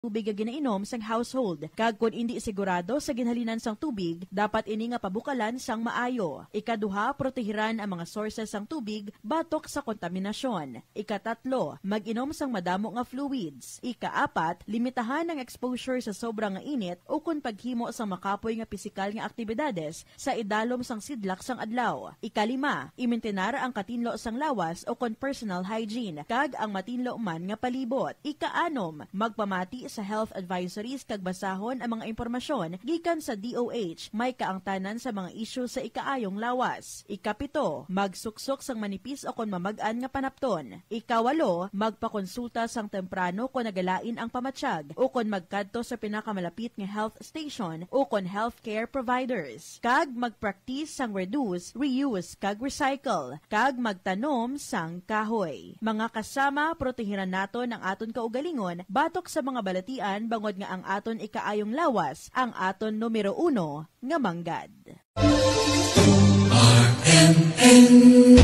tubig nga ginainom sang household. Kag kun indi sigurado sa ginhalinan sang tubig, dapat ini nga pabukalan sang maayo. Ikaduha, protehiran ang mga sources sang tubig batok sa kontaminasyon. Ikatatlo, mag-inom sang madamo nga fluids. Ikaapat, limitahan ang exposure sa sobrang nga init o kun paghimo sa makapoy nga pisikal nga aktibidades sa idalom sang sidlak sang adlaw. Ikalima, imintinar ang katinlo sang lawas o kun personal hygiene kag ang matinlo man nga palibot. Ikaanom, magpamati sa health advisories kag ang mga impormasyon gikan sa DOH may kaangtanan sa mga isyu sa ikaayong lawas. Ikapito, magsuksok sang manipis o kon mamag-an nga panapton. Ikawalo, magpakonsulta sang temprano kon nagalain ang pamatsyag o kon magkadto sa pinakamalapit nga health station o kon healthcare providers. Kag magpraktis sang reduce, reuse kag recycle. Kag magtanom sang kahoy. Mga kasama, protehiran nato ng aton kaugalingon batok sa mga balas kasulatian bangod nga ang aton ikaayong lawas, ang aton numero uno nga manggad. RMN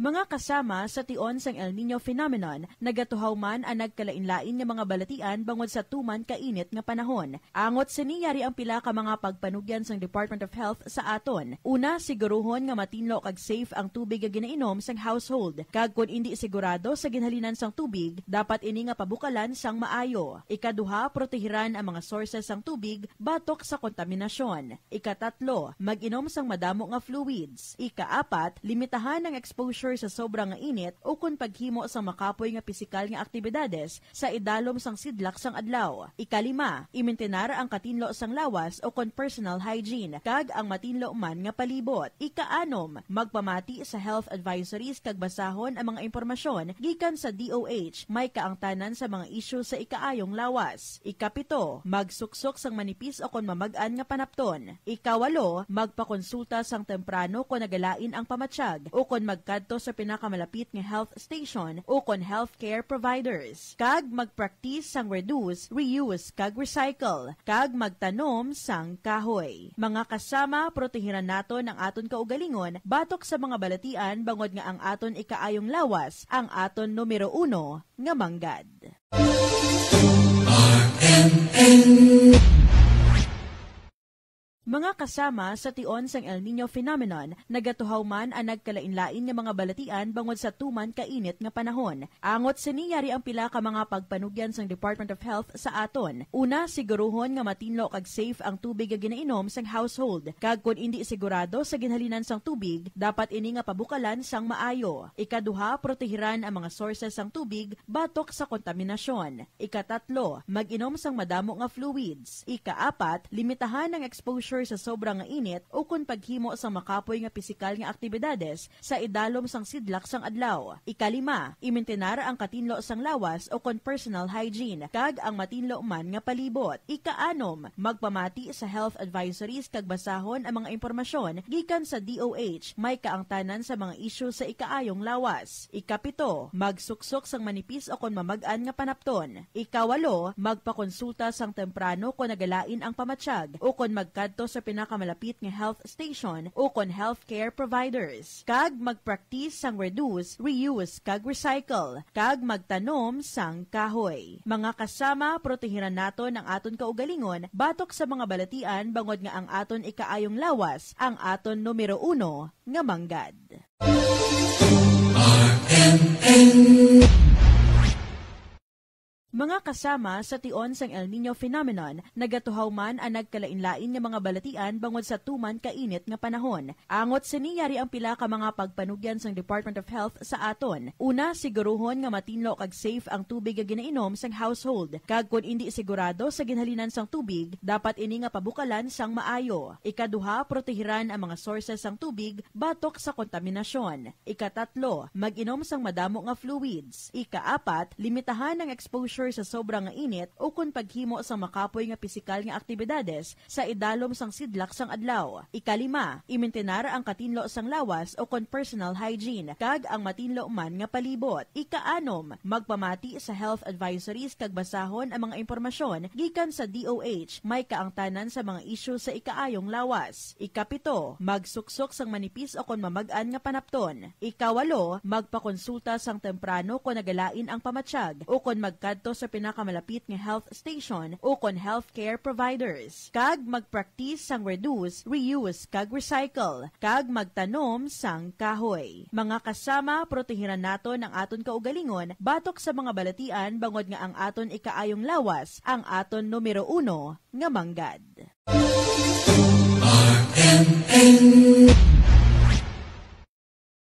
mga kasama sa tion sang El Nino phenomenon, nagatuhaw man ang nagkalain-lain nga mga balatian bangod sa tuman kainit nga panahon. Angot siniyari ang pila ka mga pagpanugyan sang Department of Health sa aton. Una, siguruhon nga matinlo kag safe ang tubig nga ginainom sang household. Kag kun indi sigurado sa ginhalinan sang tubig, dapat ini nga pabukalan sang maayo. Ikaduha, protehiran ang mga sources sang tubig batok sa kontaminasyon. Ikatatlo, mag-inom sang madamo nga fluids. Ikaapat, limitahan ang exposure fever sa sobrang nga init o kun paghimo sa makapoy nga pisikal nga aktibidades sa idalom sang sidlak sang adlaw. Ikalima, imintenar ang katinlo sang lawas o kon personal hygiene kag ang matinlo man nga palibot. Ikaanom, magpamati sa health advisories kag basahon ang mga impormasyon gikan sa DOH may kaangtanan sa mga issue sa ikaayong lawas. Ikapito, magsuksok sang manipis o kon mamagaan nga panapton. Ikawalo, magpakonsulta sang temprano kon nagalain ang pamatsyag o kon magkad ngadto sa pinakamalapit nga health station o kon healthcare providers. Kag magpraktis sang reduce, reuse kag recycle, kag magtanom sang kahoy. Mga kasama protehiran naton ang aton kaugalingon batok sa mga balatian bangod nga ang aton ikaayong lawas ang aton numero uno nga manggad. RMN mga kasama sa tion sang El Nino phenomenon, nagatuhaw man ang nagkalainlain nga mga balatian bangod sa tuman kainit nga panahon. Angot siniyari ang pila ka mga pagpanugyan sang Department of Health sa aton. Una, siguruhon nga matinlo kag safe ang tubig nga ginainom sang household. Kag kun indi sigurado sa ginhalinan sang tubig, dapat ini nga pabukalan sang maayo. Ikaduha, protehiran ang mga sources sang tubig batok sa kontaminasyon. Ikatatlo, mag-inom sang madamo nga fluids. Ikaapat, limitahan ang exposure suffer sa sobrang init o kun paghimo sa makapoy nga pisikal nga aktibidades sa idalom sang sidlak sang adlaw. Ikalima, imintenar ang katinlo sang lawas o kon personal hygiene kag ang matinlo man nga palibot. Ikaanom, magpamati sa health advisories kag basahon ang mga impormasyon gikan sa DOH may kaangtanan sa mga issue sa ikaayong lawas. Ikapito, magsuksok sang manipis o kon mamag-an nga panapton. Ikawalo, magpakonsulta sang temprano kon nagalain ang pamatsyag o kon magkadto sa pinakamalapit nga health station o kon healthcare providers. Kag magpraktis sang reduce, reuse kag recycle, kag magtanom sang kahoy. Mga kasama, protehiran naton ang aton kaugalingon batok sa mga balatian bangod nga ang aton ikaayong lawas, ang aton numero uno nga manggad. RMN mga kasama sa tion sang El Nino phenomenon, nagatuhaw man ang nagkalain-lain nga mga balatian bangod sa tuman kainit nga panahon. Angot siniyari ang pila ka mga pagpanugyan sang Department of Health sa aton. Una, siguruhon nga matinlo kag safe ang tubig nga ginainom sang household. Kag kun indi sigurado sa ginhalinan sang tubig, dapat ini nga pabukalan sang maayo. Ikaduha, protehiran ang mga sources sang tubig batok sa kontaminasyon. Ikatatlo, mag-inom sang madamo nga fluids. Ikaapat, limitahan ang exposure exposure sa sobrang init o kung paghimo sa makapoy nga pisikal nga aktibidades sa idalom sang sidlak sang adlaw. Ikalima, imintenara ang katinlo sang lawas o kon personal hygiene kag ang matinlo man nga palibot. Ikaanom, magpamati sa health advisories kag basahon ang mga impormasyon gikan sa DOH may kaangtanan sa mga isyu sa ikaayong lawas. Ikapito, magsuksok sang manipis o kon mamag-an nga panapton. Ikawalo, magpakonsulta sang temprano kon nagalain ang pamatsyag o kon magkadto ito sa pinakamalapit nga health station o kon healthcare providers. Kag magpraktis sang reduce, reuse, kag recycle, kag magtanom sang kahoy. Mga kasama, protehiran naton ang aton kaugalingon batok sa mga balatian bangod nga ang aton ikaayong lawas, ang aton numero uno nga manggad. RMN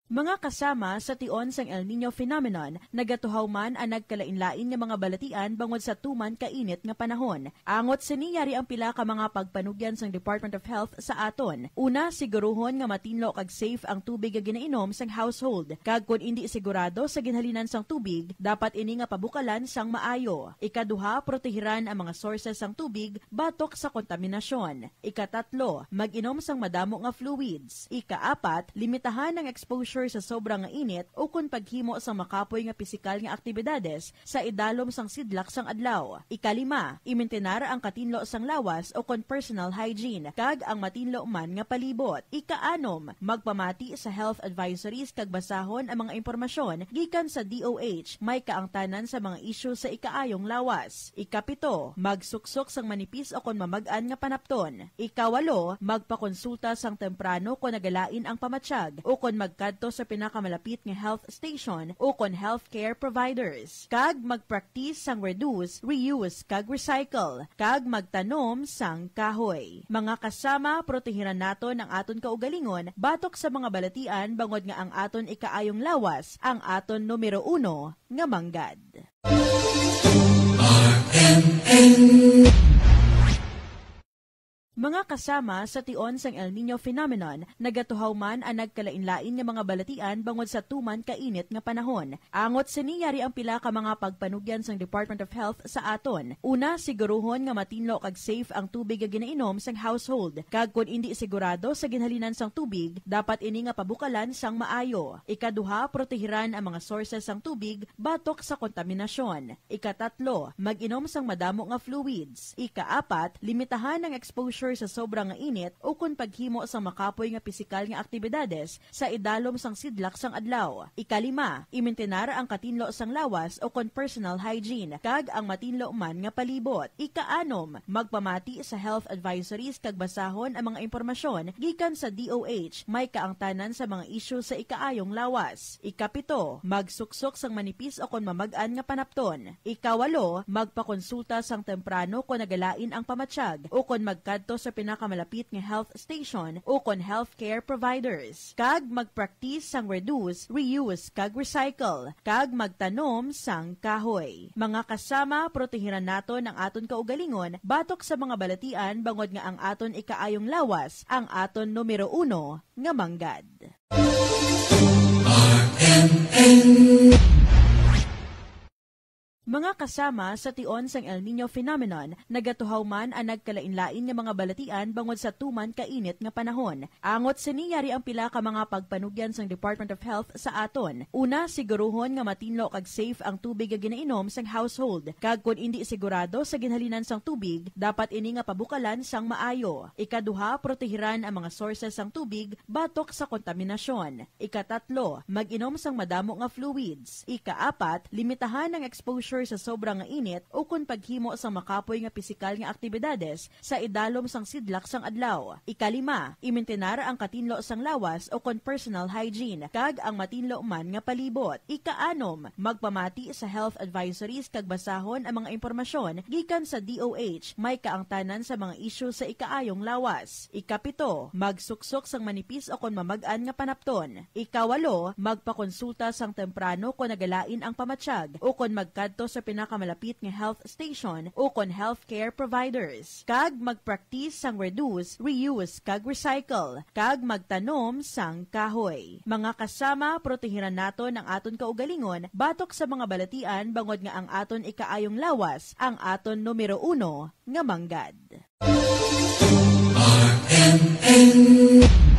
mga kasama sa tion sang El Nino phenomenon, nagatuhaw man ang nagkalain-lain nga mga balatian bangod sa tuman kainit nga panahon. Angot siniyari ang pila ka mga pagpanugyan sang Department of Health sa aton. Una, siguruhon nga matinlo kag safe ang tubig nga ginainom sang household. Kag kun indi sigurado sa ginhalinan sang tubig, dapat ini nga pabukalan sang maayo. Ikaduha, protehiran ang mga sources sang tubig batok sa kontaminasyon. Ikatatlo, mag-inom sang madamo nga fluids. Ikaapat, limitahan ang exposure exposure sa sobrang init o kung paghimo sa makapoy nga pisikal nga aktibidades sa idalom sang sidlak sang adlaw. Ikalima, imintenara ang katinlo sang lawas o kon personal hygiene kag ang matinlo man nga palibot. Ikaanom, magpamati sa health advisories kag basahon ang mga impormasyon gikan sa DOH may kaangtanan sa mga isyu sa ikaayong lawas. Ikapito, magsuksok sang manipis o kon mamag-an nga panapton. Ikawalo, magpakonsulta sang temprano kon nagalain ang pamatsyag o kon magkadto ito sa pinakamalapit nga health station o kon healthcare providers. Kag magpraktis sang reduce, reuse, kag recycle, kag magtanom sang kahoy. Mga kasama, protehiran naton ang aton kaugalingon batok sa mga balatian bangod nga ang aton ikaayong lawas, ang aton numero uno nga manggad. RMN mga kasama sa tion sang El Nino phenomenon, nagatuhaw man ang nagkalainlain nga mga balatian bangod sa tuman kainit nga panahon. Angot siniyari ang pila ka mga pagpanugyan sang Department of Health sa aton. Una, siguruhon nga matinlo kag safe ang tubig nga ginainom sang household. Kag kun indi sigurado sa ginhalinan sang tubig, dapat ini nga pabukalan sang maayo. Ikaduha, protehiran ang mga sources sang tubig batok sa kontaminasyon. Ikatatlo, mag-inom sang madamo nga fluids. Ikaapat, limitahan ang exposure cancer sa sobrang nga init o kun paghimo sa makapoy nga pisikal nga aktibidades sa idalom sang sidlak sang adlaw. Ikalima, imintenara ang katinlo sang lawas o kun personal hygiene kag ang matinlo man nga palibot. Ikaanom, magpamati sa health advisories kag basahon ang mga impormasyon gikan sa DOH may kaangtanan sa mga issue sa ikaayong lawas. Ikapito, magsuksok sang manipis o kon mamag-an nga panapton. Ikawalo, magpakonsulta sang temprano kon nagalain ang pamatsyag o kon magkadto sa pinakamalapit nga health station o kon healthcare providers. Kag magpraktis sang reduce, reuse kag recycle, kag magtanom sang kahoy. Mga kasama, protehiran naton ang aton kaugalingon batok sa mga balatian bangod nga ang aton ikaayong lawas, ang aton numero uno nga manggad. RMN mga kasama sa tion sang El Nino phenomenon, nagatuhaw man ang nagkalainlain nga mga balatian bangod sa tuman kainit nga panahon. Angot siniyari ang pila ka mga pagpanugyan sang Department of Health sa aton. Una, siguruhon nga matinlo kag safe ang tubig nga ginainom sang household. Kag kun indi sigurado sa ginhalinan sang tubig, dapat ini nga pabukalan sang maayo. Ikaduha, protehiran ang mga sources sang tubig batok sa kontaminasyon. Ikatatlo, mag-inom sang madamo nga fluids. Ikaapat, limitahan ang exposure cancer sa sobrang nga init o kun paghimo sa makapoy nga pisikal nga aktibidades sa idalom sang sidlak sang adlaw. Ikalima, imintenara ang katinlo sang lawas o kun personal hygiene kag ang matinlo man nga palibot. Ikaanom, magpamati sa health advisories kag basahon ang mga impormasyon gikan sa DOH may kaangtanan sa mga issue sa ikaayong lawas. Ikapito, magsuksok sang manipis o kon mamag-an nga panapton. Ikawalo, magpakonsulta sang temprano kon nagalain ang pamatsyag o kon magkadto sa pinakamalapit nga health station o kon healthcare providers. Kag magpraktis sang reduce, reuse kag recycle, kag magtanom sang kahoy. Mga kasama, protehiran naton ang aton kaugalingon batok sa mga balatian bangod nga ang aton ikaayong lawas, ang aton numero uno nga manggad. RMN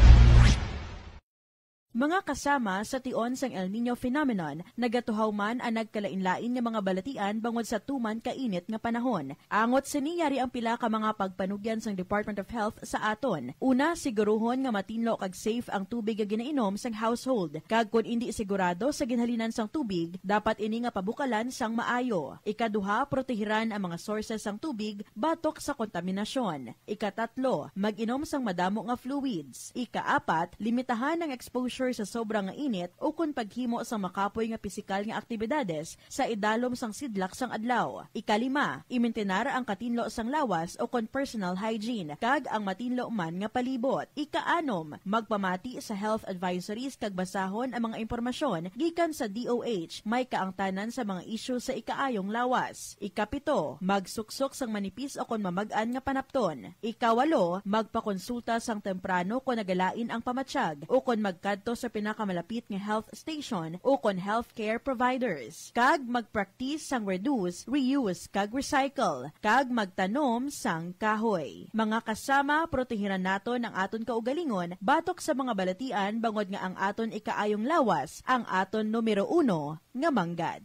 mga kasama sa tion sang El Nino phenomenon, nagatuhaw man ang nagkalainlain nga mga balatian bangod sa tuman kainit nga panahon. Angot siniyari ang pila ka mga pagpanugyan sang Department of Health sa aton. Una, siguruhon nga matinlo kag safe ang tubig nga ginainom sang household. Kag kun indi sigurado sa ginhalinan sang tubig, dapat ini nga pabukalan sang maayo. Ikaduha, protehiran ang mga sources sang tubig batok sa kontaminasyon. Ikatatlo, mag-inom sang madamo nga fluids. Ikaapat, limitahan ang exposure suffer sa sobrang init o kung paghimo sa makapoy nga pisikal nga aktibidades sa idalom sang sidlak sang adlaw. Ikalima, imintenar ang katinlo sang lawas o kon personal hygiene kag ang matinlo man nga palibot. Ikaanom, magpamati sa health advisories kag basahon ang mga impormasyon gikan sa DOH may kaangtanan sa mga issue sa ikaayong lawas. Ikapito, magsuksok sang manipis o kon mamag-an nga panapton. Ikawalo, magpakonsulta sang temprano kung nagalain ang pamatsyag o kon magkadto ngadto sa pinakamalapit nga health station o kon healthcare providers. Kag magpraktis sang reduce, reuse kag recycle, kag magtanom sang kahoy. Mga kasama, protehiran naton ang aton kaugalingon batok sa mga balatian bangod nga ang aton ikaayong lawas ang aton numero uno nga manggad.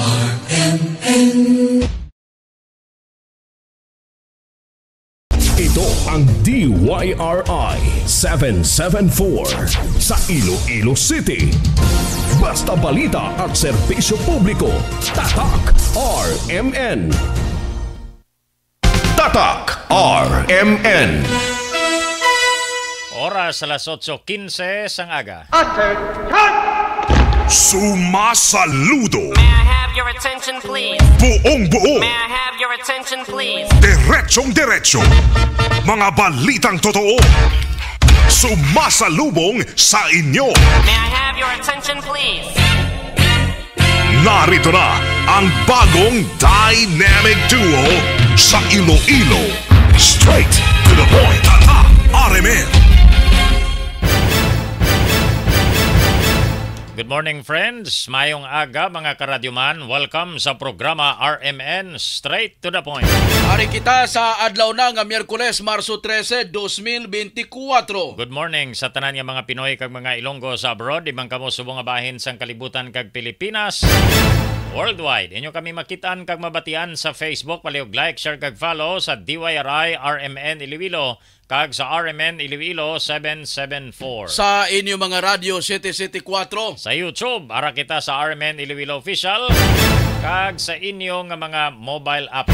R-M-N. ang DYRI 774 sa Iloilo City. Basta balita at serbisyo publiko, Tatak RMN. Tatak RMN. Oras alas 8.15 sang aga. Attention! Sumasaludo. May I have your attention please? Buong buo. May I have your attention please? Diretsong diretso. Mga balitang totoo. Sumasalubong sa inyo. May I have your attention please? Narito na ang bagong dynamic duo sa Iloilo. Straight to the point. Tata, RMN. Good morning friends, mayong aga mga karadyoman. Welcome sa programa RMN Straight to the Point. Hari kita sa adlaw na nga Miyerkules, Marso 13, 2024. Good morning sa tanan nga mga Pinoy kag mga Ilonggo sa abroad, ibang kamo subong nga bahin sang kalibutan kag Pilipinas. Worldwide, inyo kami makitaan kag mabatian sa Facebook, paliog like, share kag follow sa DYRI RMN Iliwilo kag sa RMN Iliwilo 774. Sa inyo mga radio 774. Sa YouTube, ara kita sa RMN Iliwilo Official kag sa inyo nga mga mobile app.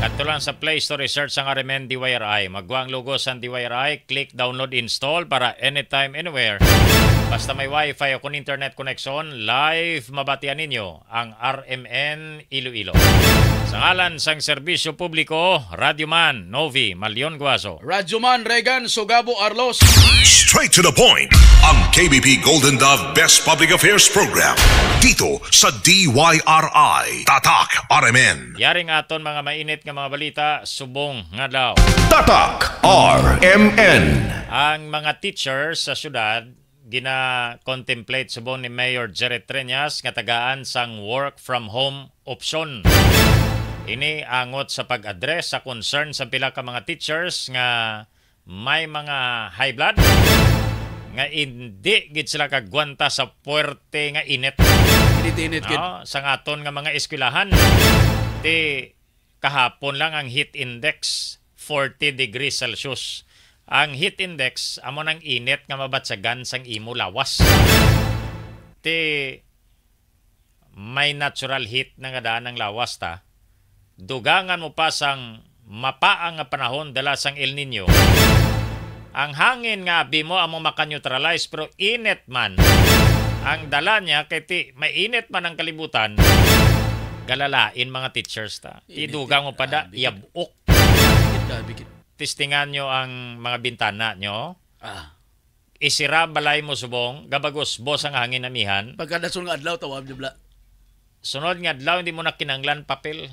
Katulang sa Play Store Research ang RMN DYRI. Magwang logo sa DYRI, click download install para anytime, anywhere Basta may wifi o kung internet connection, live mabatian ninyo ang RMN Iloilo. Sa ngalan sang serbisyo publiko, Radyo Man, Novi, Malion Guaso. Radyo Man, Regan, Sugabo, Arlos. Straight to the point, ang KBP Golden Dove Best Public Affairs Program. Dito sa DYRI, Tatak RMN. Yaring aton mga mainit nga mga balita, subong nga daw. Tatak RMN. Ang mga teachers sa syudad gina-contemplate subong ni Mayor Jerry Treñas nga tagaan sang work from home option. Ini angot sa pag-address sa concern sa pila ka mga teachers nga may mga high blood nga hindi gid sila kagwanta sa puwerte nga init. Init-init gid. No, sa ngaton nga mga eskwelahan. Ti kahapon lang ang heat index 40 degrees Celsius. Ang heat index amo nang init nga mabatsagan sang imo lawas. Ti may natural heat na nga daan ng lawas ta. Dugangan mo pa sang mapaang nga panahon dala sang El Nino. Ang hangin nga abi mo amo makaneutralize pero init man. Ang dala niya kay ti mainit man ang kalibutan. Galalain mga teachers ta. Ti dugang eh. mo pada ah, yabok. Bikit, testingan nyo ang mga bintana nyo. Ah. Isira balay mo subong, gabagos bos ang hangin amihan. Pagka nasun nga adlaw, tawag nyo bla. Sunod nga adlaw, hindi mo na kinanglan papel.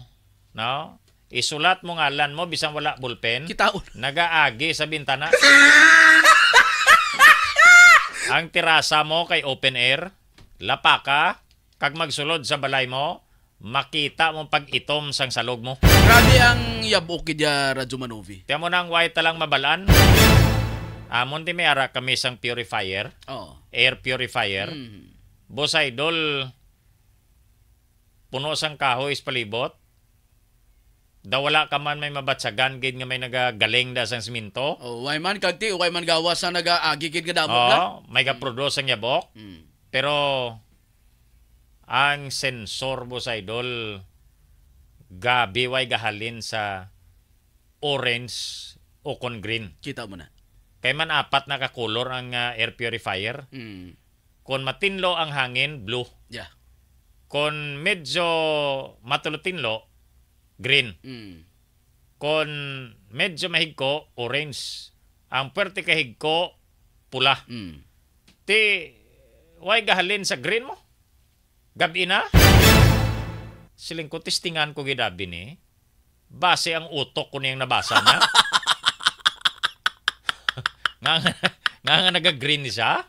No? Isulat mo nga ngalan mo, bisang wala bulpen. Kitaon. Nagaagi sa bintana. ang tirasa mo kay open air, lapaka, kag magsulod sa balay mo, makita mo pag itom sang salog mo. Grabe ang ang yabok kidya Radyo Manovi? Tiyan mo nang white talang mabalan. Ah, monte may ara kami isang purifier. Oh. Air purifier. Mm. Mm-hmm. Boss Idol, puno sang kahoy is palibot. Daw wala ka man may mabatsagan gid nga may nagagaling da sang siminto. Oh, why man kagti, why man gawas sa nagaagi gid nga damot oh, lang. may ga-produce ang yabok. Mm. Pero ang sensor boss Idol gabiway gahalin sa orange o kon green. Kita mo na. Kay man apat na kakolor ang uh, air purifier. Mm. Kung matinlo ang hangin, blue. Yeah. Kung medyo matulutinlo, green. Mm. Kung medyo mahigko, orange. Ang puwerte kahigko, pula. Mm. Ti, why gahalin sa green mo? Gabi na? siling ko testingan ko gidabi ni base ang utok ko niyang nabasa niya nga nga nga naga-green ni siya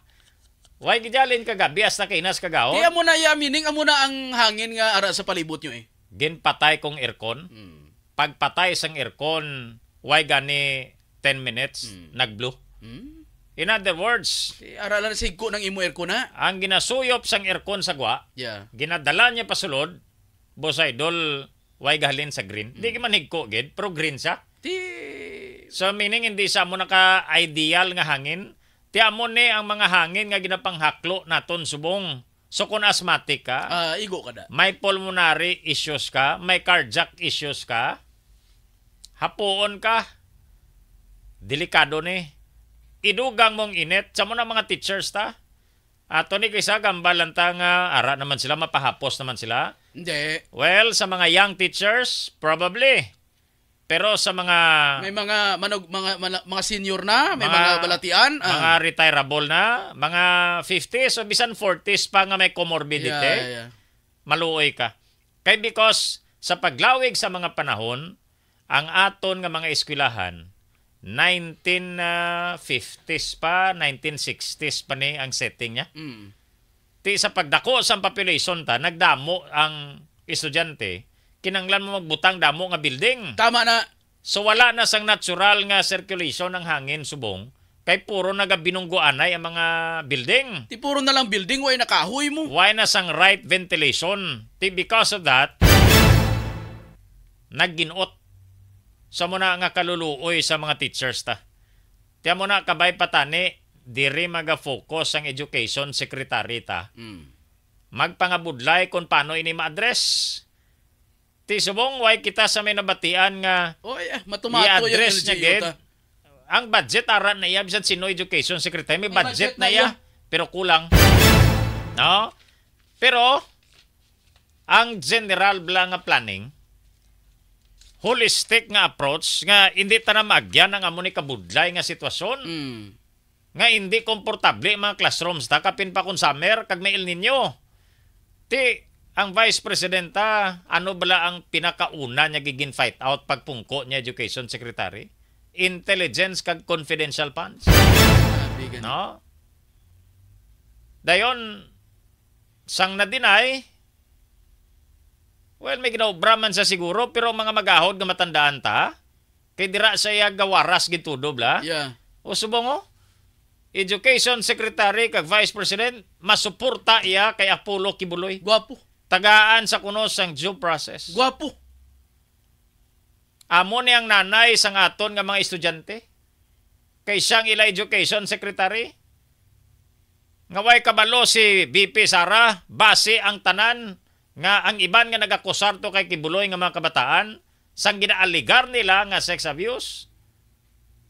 Why gidalin ka gabi as na kainas kagao? Di amo na ya meaning amo na ang hangin nga ara sa palibot nyo eh. Ginpatay kong aircon. Mm. Pagpatay sang aircon, why gani 10 minutes mm. nagblow? Mm. In other words, e, aralan sa ko ng imo aircon na. Ang ginasuyop sang aircon sa gwa, yeah. ginadala niya pasulod, Boss Idol, way gahalin sa green. Hindi mm. man higko, gid, pero green sa. Di... So meaning, hindi sa mo naka-ideal nga hangin. Ti amo ni ang mga hangin nga ginapanghaklo naton subong. So kung asthmatic ka, uh, igo ka da. may pulmonary issues ka, may cardiac issues ka, hapuon ka, delikado ni. Idugang mong init, sa na mga teachers ta, ato ni kaysa gambalan ta nga, ara naman sila, mapahapos naman sila, hindi. Well, sa mga young teachers, probably. Pero sa mga may mga manog, mga, mga mga senior na, may mga, mga balatian, uh, mga retirable na, mga 50s o bisan 40s pa nga may comorbidity. Yeah, yeah. Maluoy ka. Kay because sa paglawig sa mga panahon, ang aton nga mga eskwelahan 1950s ah, pa, 1960s pa ni ang setting niya. Mm. Ti sa pagdako sa population ta, nagdamo ang estudyante, kinanglan mo magbutang damo nga building. Tama na. So wala na sang natural nga circulation ng hangin subong, kay puro nagabinungguanay ang mga building. Ti puro na lang building, way nakahoy mo. Why na sang right ventilation? Ti because of that, nagginot sa so, muna nga kaluluoy sa mga teachers ta. ti mo na kabay patani diri maga-focus ang education secretary ta. Mm. Magpangabudlay kung paano ini ma-address. Ti subong way kita sa may nabatian nga oh, yeah. matumato i-address niya gid. Ang budget ara na iya bisan sino education secretary may, may budget, budget na iya pero kulang. No? Pero ang general bla nga planning holistic nga approach nga hindi ta na magyan ang amo ni kabudlay nga sitwasyon. Mm nga hindi komportable mga classrooms. ta kapin pa kun summer, kag may El Nino. Ti, ang Vice Presidenta, ano bala ang pinakauna niya gigin fight out pagpungko niya Education Secretary? Intelligence kag confidential funds. No? Dayon, sang na dinay, well, may ginobra man sa siguro, pero mga magahod nga matandaan ta, kay dira sa iya gawaras gitudob la. Yeah. O subong o? Education Secretary kag Vice President masuporta iya kay Apollo Kibuloy. Guwapo. Tagaan sa kuno sang due process. Guwapo. Amo ni ang nanay sang aton nga mga estudyante kay siyang ila Education Secretary. Ngaway kabalo si BP Sara base ang tanan nga ang iban nga nagakusar to kay Kibuloy nga mga kabataan sang ginaaligar nila nga sex abuse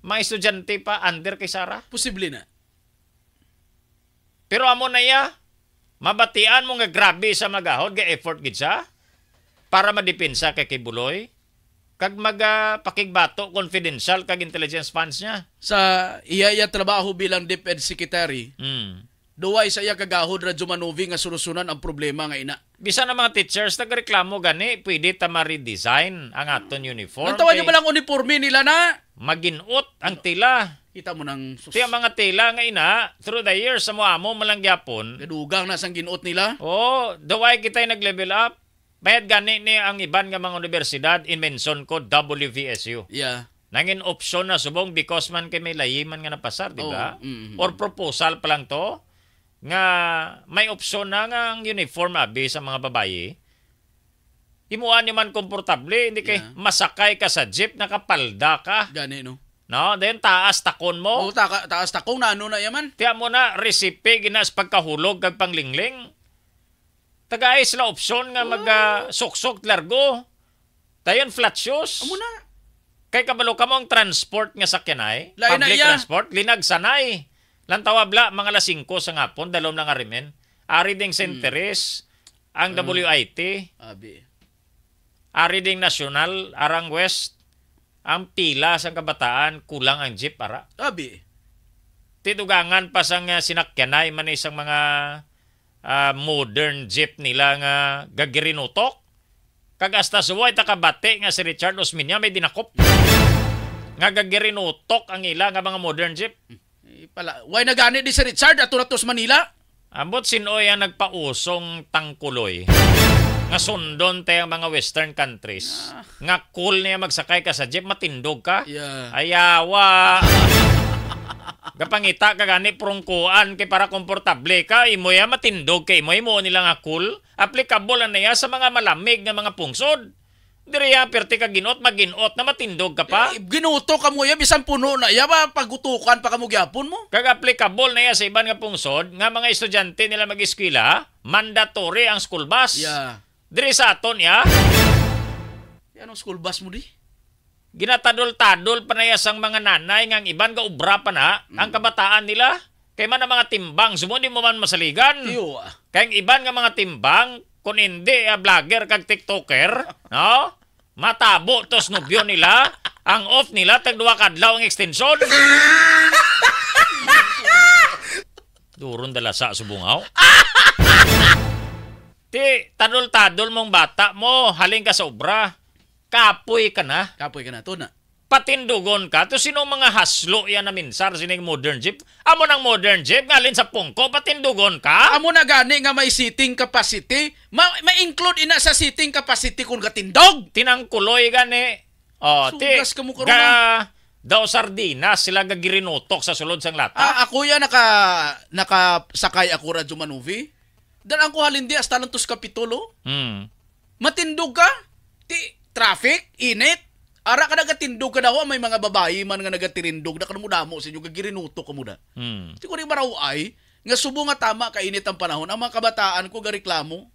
mga estudyante pa under kay Sara? Posible na. Pero amo na iya, mabatian mo nga grabe sa magahod, ga effort gid sa para madipinsa kay Kibuloy. Kag maga pakigbato confidential kag intelligence funds niya. Sa iya iya trabaho bilang defense secretary, mm. duway sa iya kagahod radyo manuvi nga solusunan ang problema nga ina. Bisan ang mga teachers nagreklamo gani, pwede ta ma-redesign ang aton uniform. Nantawan nyo ba lang uniforme nila na? Maginot ang tila. Kita mo nang sus. Siya mga tela nga ina, through the years sa mo amo malang gyapon. Gadugang na sang ginuot nila. Oh, the way kita'y nag-level up. Bayad gani ni ang iban nga mga universidad in mention ko WVSU. Yeah. Nangin option na subong because man kay may layiman nga napasar, di ba? Oh, mm-hmm. Or proposal pa lang to nga may option na nga ang uniform abi sa mga babaye. Imuan ni man komportable, hindi kay yeah. masakay ka sa jeep, nakapalda ka. Gani, no? No, then taas takon mo. Oo, ta- taas takon na ano na yaman. Tiya mo na recipe ginas pagkahulog kag panglingling. Tagaay sila opsyon nga ah. magasoksok uh, largo. Tayon flat shoes. Amo na. Kay kabalo ka mo ang transport nga sakyanay. Lain public transport, linagsanay. sanay. Lantawa bla mga alas 5 sa ngapon dalom na nga rimen. Ari ding Senteres, hmm. ang uh, hmm. WIT. Abi. Ari ding National, Arang West, ang pila sa kabataan kulang ang jeep para. Abi. Titugangan pa sa nga ah, sinakyanay man isang mga uh, modern jeep nila nga gagirinutok. Kag asta suway ta kabate nga si Richard Osminya may dinakop. Nga gagirinutok ang ila nga mga modern jeep. Eh, pala, why nagani di si Richard ato Manila? Ambot sinoy ang nagpausong tangkuloy nga sundon tayo ang mga western countries. Ah. Nga cool niya magsakay ka sa jeep, matindog ka. Yeah. Ayawa. Kapangita ka gani prungkuan kay para komportable ka, imoya ah, matindog kay imoy mo nila nga cool. Applicable na niya sa mga malamig nga mga pungsod. Diriya, ah, perte ka ginot, maginot na matindog ka pa. Eh, ginuto ka mo, ya, bisan puno na, ya ba, pagutukan pa ka mo gyapon mo? Kag-applicable na ya sa iban nga pungsod, nga mga estudyante nila mag eskwela mandatory ang school bus. Yeah. Diri sa aton ya. Di anong school bus mo di? Ginatadol-tadol panayas ang mga nanay ngang iban ka ubra pa na mm. ang kabataan nila. Kay man ang mga timbang, sumundi mo man masaligan. Iyo ah. Kay ang iban nga mga timbang, kun hindi a ah, vlogger kag tiktoker, no? Matabo tos nubyo nila. Ang off nila, tag tagduwa kadlaw ang extension. Duron dala sa subungaw. Ti, tadol-tadol mong bata mo, haling ka sobra. Kapoy ka na. Kapoy ka na, to Patindugon ka. To sino mga haslo yan na minsar, sining modern jeep? Amo ng modern jeep, ngalin sa pungko, patindugon ka? Amo na gani nga may seating capacity, ma- ma-include ina sa seating capacity kung katindog. Tinangkuloy gani. O, oh, so, ti, ka mo karuna. daw sardinas sila gagirinutok sa sulod sang lata. Ah, ako yan naka, naka sakay ako radyo manuvi. Darang ko halindi hasta ng tus kapitulo. Mm. Matindog ka? Ti, traffic, init. Ara ka nagatindog ka daw, may mga babae man nga nagatirindog na kanamudamo sa inyo, gagirinuto ka muna. Mm. Siguro yung maraw ay, nga subo nga tama ka init ang panahon. Ang mga kabataan ko gareklamo.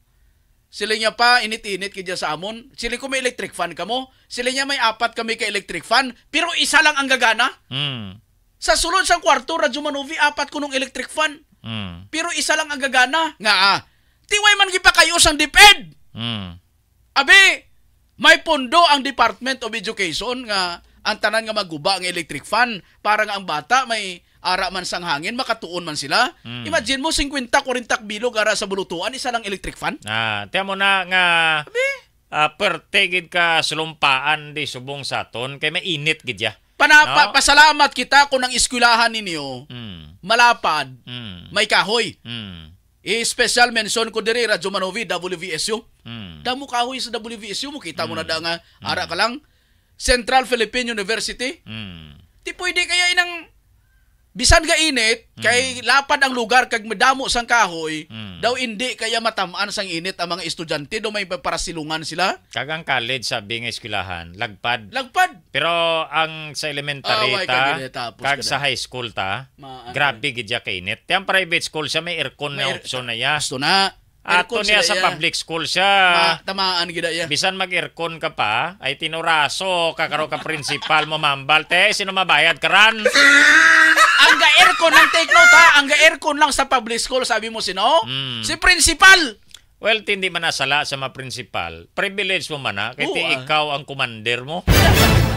Sila niya pa init-init kaya sa amon. Sila ko may electric fan kamo. Sila niya may apat kami ka electric fan. Pero isa lang ang gagana. Mm. Sa sulod sa kwarto, Radyo Manovi, apat ko nung electric fan. Mm. Pero isa lang ang gagana nga ah, tiway man gipakayo sang DepEd. Mm. Abi, may pondo ang Department of Education nga ang tanan nga maguba ang electric fan para nga ang bata may ara man sang hangin makatuon man sila. Mm. Imagine mo 50 40 bilog ara sa bulutuan isa lang electric fan. Ah, tiyan mo na nga Abi, uh, ah, pertegid ka sulumpaan di subong saton kay may init gid ya. Pana, no? pa, pasalamat kita kung ang eskwelahan ninyo mm. malapad. Mm may kahoy. Mm. special mention ko diri Radyo Manovi, WVSU. Mm. Damo kahoy sa WVSU, mo mm. mo na hmm. da nga, mm. ara ka lang. Central Philippine University. Mm. Di pwede kaya inang bisan ga init mm. kay lapad ang lugar kag medamo sang kahoy mm. daw indi kaya matam-an sang init ang mga estudyante do may para silungan sila kagang college sabi nga eskwelahan lagpad lagpad pero ang sa elementary oh, ta kag, kag sa high school ta grabe gid ya kainit tiyang private school siya may aircon may na option na ya gusto na Ato niya sa public school siya. Ma, tamaan gid ya. Bisan mag-aircon ka pa, ay tinuraso kakaro ka principal mo mambal te sino mabayad karan. ang ga-aircon lang, take note ha, ang ga-aircon lang sa public school, sabi mo sino? Mm. Si principal. Well, hindi man nasala sa mga principal. Privilege mo man ha, kasi oh, ah. ikaw ang commander mo.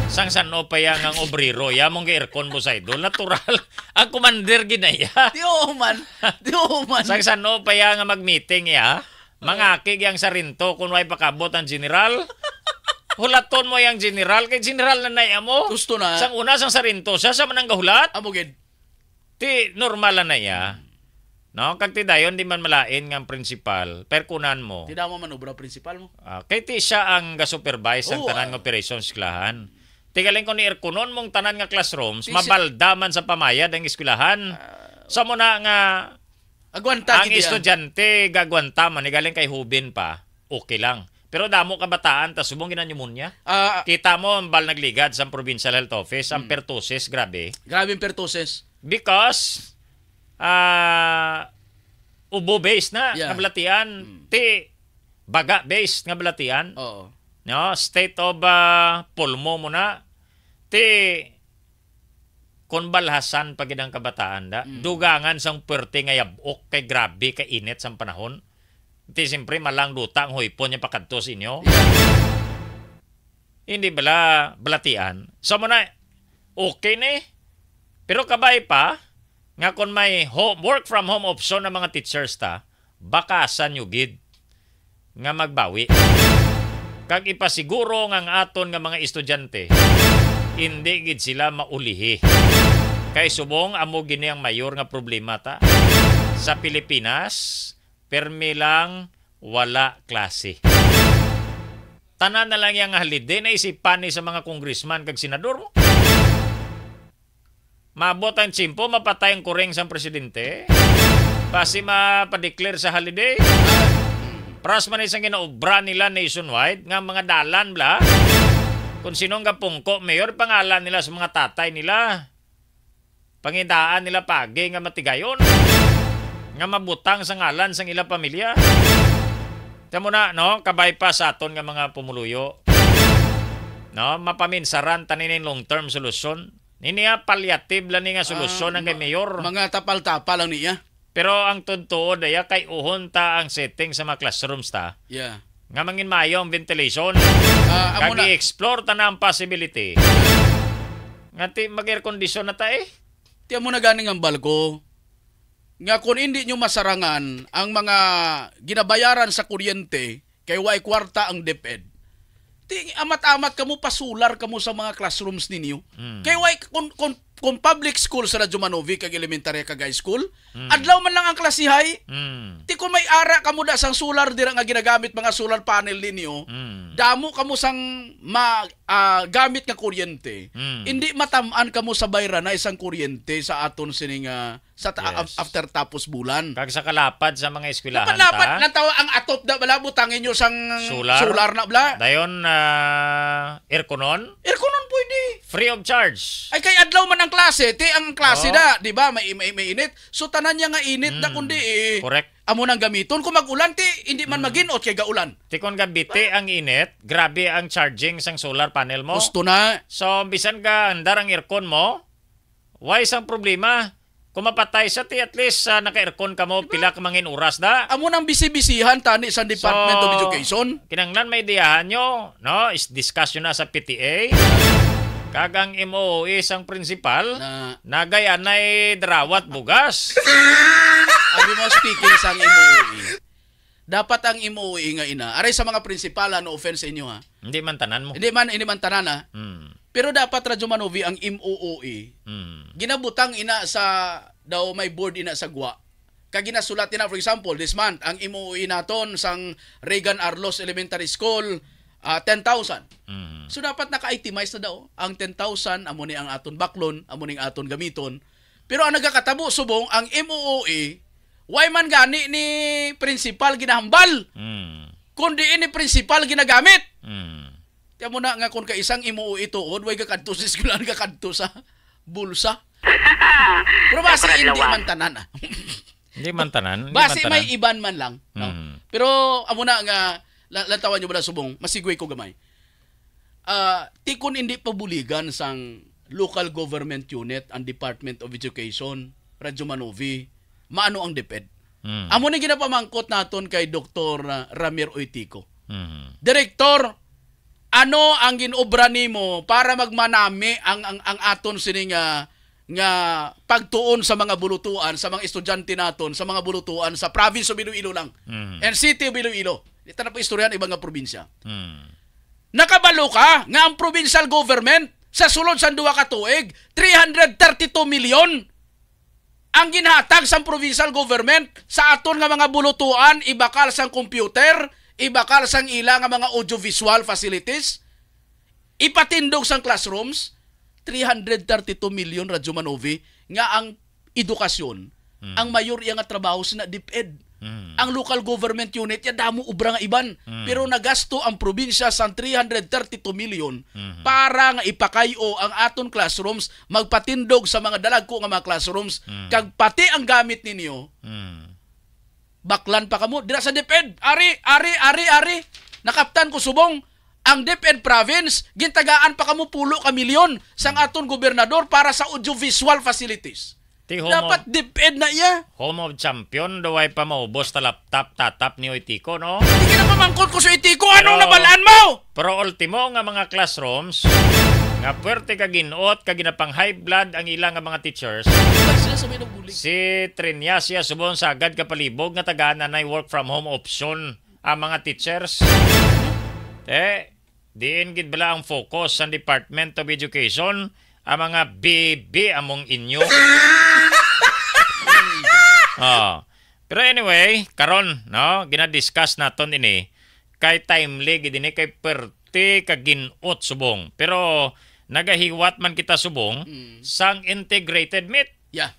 sang san o pa yang obrero ya mong aircon mo sa idol natural ang commander ginaya di o man di o man sang san o pa yang magmeeting ya mangakig yang sa rinto kun way pakabot ang general hulaton mo yang general kay general na naya mo gusto na sang una sang sarinto, rinto siya sa manang gahulat amugid Ti normala na ya. No, kag ti dayon di man malain nga principal, perkunan mo. Ti mo manubra principal mo. Ah, kay ti siya ang ga-supervise ang tanan nga operations klahan. Ti galing ko ni Erkunon mong tanan nga classrooms, mabaldaman sa pamayad ang eskwelahan. Ah. sa mo na nga Agwanta ang estudyante gagwanta man galing kay Hubin pa. Okay lang. Pero damo ka bataan ta subong ginanyumon niya. Uh, ah. Kita mo, ang bal nagligad sa Provincial Health Office, ang hmm. pertusis, grabe. Grabe ang pertussis. Because, uh, ubo base na, yeah. kablatian. Mm. Ti, baga base ngablatian Oo. No, state of uh, pulmo mo na. Ti, kon pagidang kabataan da, mm. dugangan sang puwerte nga yabok kay grabe kay init sang panahon. Ti simpre malang duta ang huipon niya pakadto sa inyo. Hindi bala blatian Sa so, mo na, okay na eh pero kabay pa, nga kon may home, work from home option ng mga teachers ta, baka sa nyo gid nga magbawi. Kag ipasiguro nga ang aton nga mga estudyante, hindi gid sila maulihi. Kay subong amo gini ang mayor nga problema ta. Sa Pilipinas, permi lang wala klase. Tanan na lang yang holiday na isipan ni sa mga kongresman kag senador mo. Mabot ang tsimpo, mapatay ang kuring sa presidente. Basi mapadeclare sa holiday. Pras man isang ginaobra nila nationwide nga mga dalan bla. Kung sinong ang mayor pangalan nila sa mga tatay nila. Pangitaan nila pagi nga matigayon. Nga mabutang sa ngalan sang ila pamilya. Tamo na, no? Kabay pa sa aton nga mga pumuluyo. No? Mapaminsaran taninin long-term solution. Niniya ah, palyative lang nga solusyon uh, ng kay mayor. Mga tapal-tapal lang niya. Pero ang totoo daya kay uhon ta ang setting sa mga classrooms ta. Yeah. Nga mangin mayo ang ventilation. Uh, ah, Kagi explore ta na ang possibility. Nga ti mag-air condition na ta eh. Ti mo na ganing ang balko. Nga kung hindi nyo masarangan ang mga ginabayaran sa kuryente kay way kwarta ang DepEd ting amat-amat kamo pasular kamo sa mga classrooms ninyo. Mm. Kaya why kon, kon, kon public school sa Radyo Manovi kag elementary kag high school, mm. adlaw man lang ang klasihay. Mm. Ti kung may ara kamo da sang solar dira nga ginagamit mga solar panel ninyo, mm. damo kamo sang ma, uh, gamit nga kuryente. Mm. Hindi matam-an kamo sa bayra na isang kuryente sa aton sining uh, sa ta- yes. after tapos bulan. Kag sa kalapad sa mga eskwelahan ta. Kalapad na tawa ang atop da bala butangin inyo sang solar, solar na bala. Dayon uh, ah, airconon. Airconon pwede. Free of charge. Ay kay adlaw man ang klase, ti ang klase oh. da, di ba? May, may, may init. So tanan niya nga init mm. da kundi eh. Correct amo nang gamiton kung magulan ti hindi man hmm. maginot kay gaulan kon gabite ah. ang init grabe ang charging sang solar panel mo gusto na so bisan ka andar ang aircon mo why sang problema Kumapatay sa ti at least uh, naka-aircon ka mo diba? pila ka mangin oras da. Amo nang bisibisihan tani sa Department so, of Education. Kinanglan may diyahan nyo, no? Is discuss discussion na sa PTA. Kagang MOE ang principal, na, nagay anay drawat bugas. Abi mo speaking sa MOE. Dapat ang MOE nga ina. Aray sa mga principal, ano offense inyo ha. Hindi man tanan mo. Hindi man, ini man tanan ha. Hmm. Pero dapat Radyo Manovi ang MOOE. Mm. Ginabutang ina sa daw may board ina sa guwa kag ginasulat na for example this month ang imuwi naton sang Regan Arlos Elementary School uh, 10,000. Mm. So dapat naka-itemize na daw ang 10,000 amo ni ang aton baklon, amo ni ang aton gamiton. Pero ang nagakatabo subong ang MOOE why man gani ni principal ginahambal. Mm. Mm-hmm. Kundi ini principal ginagamit. Mm. Mm-hmm. Tiyan mo na nga kung ka isang MOOE tuod, why gakadto sa eskwelahan gakadto sa bulsa. Pero base ah. hindi man tanan. Hindi man tanan. Base may iban man lang. No? Hmm. Pero amo na nga latawan nyo ba na subong, masigway ko gamay. Uh, tikon hindi pabuligan sang local government unit ang Department of Education, Radyo Manovi, maano ang DepEd. Mm. Amo ni ginapamangkot naton kay Dr. Ah, Ramir Uitico. Mm. Direktor, ano ang ginobra nimo para magmanami ang ang, ang aton sining uh, nga pagtuon sa mga bulutuan sa mga estudyante naton sa mga bulutuan sa province of Iloilo lang mm. and city of Iloilo ito na po istoryan ibang mga probinsya mm. nakabalo ka nga ang provincial government sa sulod sa duwa ka tuig 332 million ang ginhatag sa provincial government sa aton nga mga bulutuan ibakal sang computer ibakal sang ila nga mga audiovisual facilities ipatindog sang classrooms 332 million Radyo Manovi nga ang edukasyon mm. ang mayor iya nga trabaho sina DepEd. Mm. Ang local government unit ya damo ubra nga iban mm. pero nagasto ang probinsya sa 332 million mm-hmm. para nga ipakayo ang aton classrooms magpatindog sa mga dalagko nga mga classrooms mm. kag pati ang gamit ninyo mm. baklan pa kamo dira sa DepEd e ari ari ari ari nakaptan ko subong ang DepEd province, gintagaan pa kamo pulo ka milyon sang aton gobernador para sa audiovisual facilities. home Dapat of, DepEd na iya. Home of champion, duway pa maubos ta laptop tatap ni Oitiko, no? Hindi na mamangkot ko sa Itiko anong pero, nabalaan mo? Pero ultimo nga mga classrooms, nga puwerte ka ginot, ka ginapang high blood ang ilang nga mga teachers. si Triniasia subon sa agad kapalibog nga taga nanay work from home option ang mga teachers. Eh, Diin gid bala ang focus sa Department of Education ang mga baby among inyo. oh. Pero anyway, karon no, gina-discuss naton ini kay timely gid ini kay perti kag ginuot subong. Pero nagahiwat man kita subong mm. sang integrated meat. Yeah.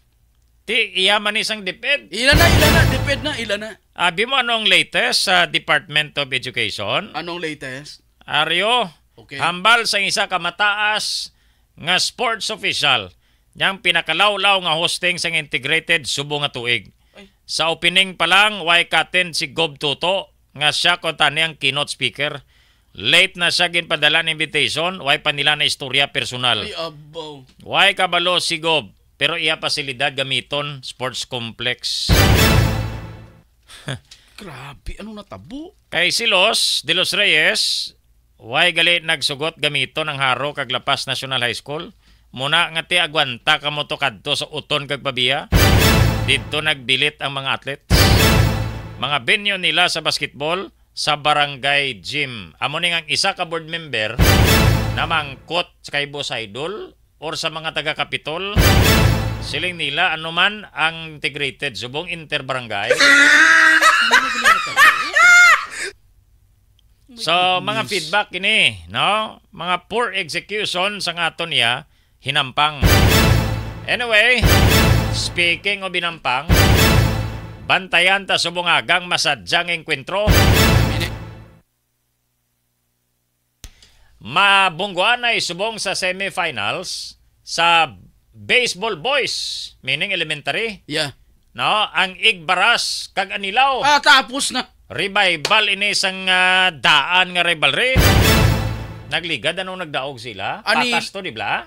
Ti iya man isang DepEd. Ila na, ila na, DepEd na, ila na. Abi ah, mo anong latest sa Department of Education? Anong latest? Aryo, okay. hambal sa isa ka mataas nga sports official yang pinakalawlaw nga hosting sa integrated subo nga tuig. Ay. Sa opening pa lang, way katin si Gob Toto nga siya kontani ang keynote speaker. Late na siya ginpadala ng invitation, why pa nila na istorya personal. Ay, abaw. kabalo si Gob, pero iya pasilidad gamiton sports complex. Grabe, ano na tabo? Kay si Los, de Los Reyes, Way gali nagsugot gamito ng haro kag lapas National High School. Muna nga ti agwanta kamo to kadto sa uton kag pabiya. Didto nagbilit ang mga atlet. Mga benyo nila sa basketball sa barangay gym. Amo ni ang isa ka board member na mangkot sa kay Boss Idol or sa mga taga-kapitol. Siling nila anuman ang integrated subong inter barangay. So mga yes. feedback ini, no? Mga poor execution sa aton niya hinampang. Anyway, speaking o binampang, bantayan ta subungagang masadyang enkwentro. Mabungguanay subong sa semifinals sa baseball boys, meaning elementary. Yeah. No, ang igbaras kag anilaw. Ah, tapos na revival ini sang uh, daan nga rivalry. Nagligad ano nagdaog sila? Ani, Patas to, di ba?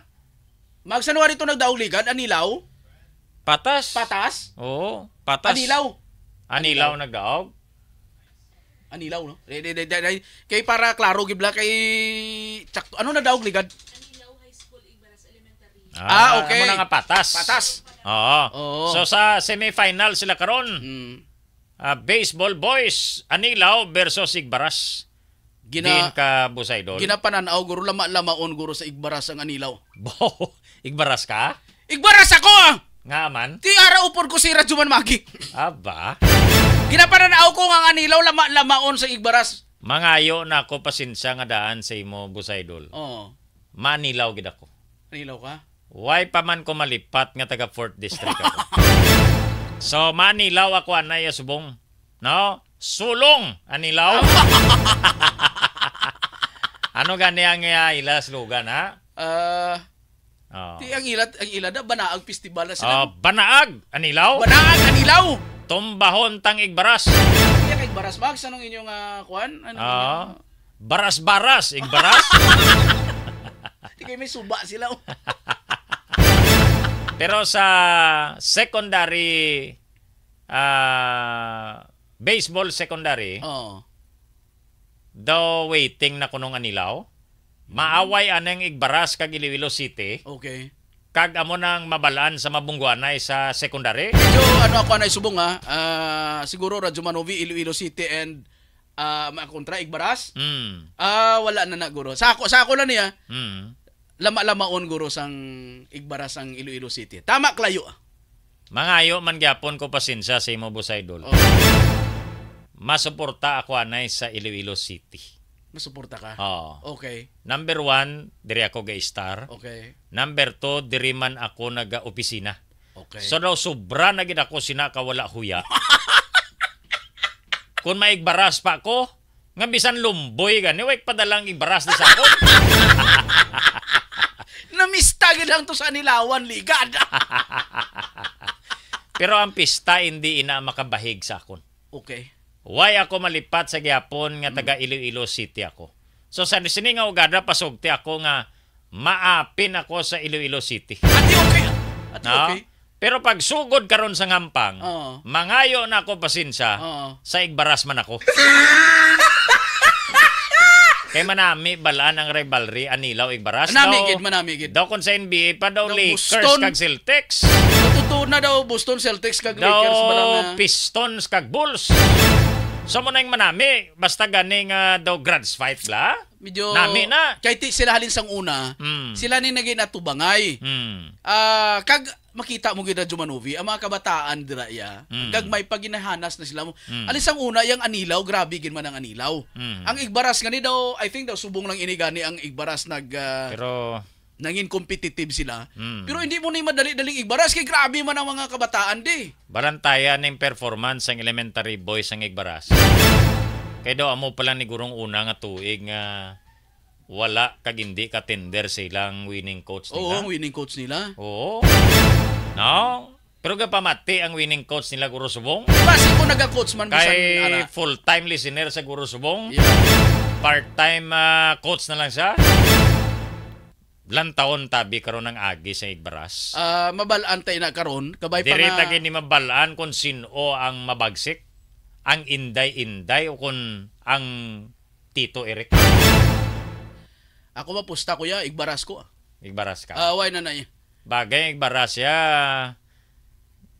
Magsanwa rito nagdaog ligad, anilaw? Patas? Patas? Oo, patas. Anilaw? Anilaw, anilaw nagdaog? Anilaw, no? De, de, de, de, kay para klaro, gibla kay... Tsakto, ano nagdaog ligad? Anilaw High School, Igbaras Elementary. Ah, ah okay. Ano nga patas? Patas. Oo. Oo. So sa semifinal sila karon. Mm uh, Baseball Boys Anilaw versus Igbaras. Gina, Din ka Busay Dol. Ginapananaw guro lama lamaon guro sa Igbaras ang Anilaw. Bo, Igbaras ka? Igbaras ako. Ah! Nga man. Ti ara upon ko si Rajuman Magi. Aba. Ginapananaw ko nga Anilaw lama lamaon sa Igbaras. Mangayo na ako pasinsa nga daan sa imo Busay Dol. Oo. Manilaw gid ako. Manilaw ka? Why pa man ko malipat nga taga 4th district ako. So manilaw ako anay subong. No? Sulong anilaw. ano gani ang uh, ila slogan ha? Uh, oh. Di ang ila ang ila na banaag festival na sila. Uh, banaag anilaw. Banaag anilaw. Tumbahon tang igbaras. Kaya kay igbaras, bag sa nung inyong uh, kuan ano? Uh, baras-baras igbaras. Di kay may suba sila. Pero sa secondary uh, baseball secondary, oh. daw waiting na kuno kunong anilaw. Maaway aneng igbaras kag Iloilo City. Okay. Kag amo nang mabalaan sa mabungguanay sa secondary. So ano ako anay subong ha? Uh, siguro Radyo Manovi Iloilo City and uh, makontra igbaras. Mm. Ah uh, wala na na guro. Sa ako sa ako na niya. Mm lama-lamaon guro sang igbara sang Iloilo City. Tama klayo. Mangayo man gyapon ko pasensya sa imo boss idol. Oh. Masuporta ako anay sa Iloilo City. Masuporta ka? Oo. Okay. Number one, diri ako ga star. Okay. Number two, diri man ako naga opisina. Okay. So daw sobra na gid ako sina kawala huya. Kung maigbaras pa ko, nga bisan lumboy gani, wag padalang igbaras ni sa ako. Namista lang to sa nilawan, ligad. Pero ang pista hindi ina makabahig sa akon. Okay. Why ako malipat sa Gihapon nga taga Iloilo City ako. So sa sini nga ugada pasugti ako nga maapin ako sa Iloilo City. Ati okay. Ati no? Ah? okay. Pero pag sugod karon sa ngampang, uh -oh. mangayo na ako pasinsa, uh ah. -oh. sa igbaras man ako. Kay manami balaan ang rivalry anilaw igbaras daw. Manami gid manami gid. Daw kon sa NBA pa daw Lakers kag Celtics. Natutuna daw Boston Celtics kag Lakers ba Pistons kag Bulls. So mo nang manami basta ganing uh, daw grads fight la. Medyo nami na. Kay ti sila halin sang una, mm. sila ni nagay natubangay. Mm. Uh, kag makita mo gid na Jumanuvi, ang mga kabataan dira ya, mm. kag may paginahanas na sila mo. Mm. Alin sang una yang anilaw, grabe gid man ang anilaw. Mm. Ang igbaras gani daw, I think daw subong lang ini gani ang igbaras nag uh, Pero nangin competitive sila. Mm. Pero hindi mo na madali-daling igbaras kay grabe man ang mga kabataan di. Barantayan ng performance ang elementary boys ang igbaras. Kay daw amo pala ni gurong una nga tuig nga wala kag hindi ka tender silang winning coach nila. Oo, ang winning coach nila. Oo. No. Pero gapamati ang winning coach nila Guru Subong. Basi ko naga-coach man Kay full-time listener sa Guru Subong. Yeah. Part-time uh, coach na lang siya lan taon tabi karon ng agi sa Igbaras. Uh, mabalaan tayo na karon kabay Diri pa nga... ni mabalaan kon sino ang mabagsik, ang inday-inday o kung ang Tito Eric. Ako mapusta kuya, Igbaras ko. Igbaras ka. Ah, uh, why nanay? Bagay Igbaras ya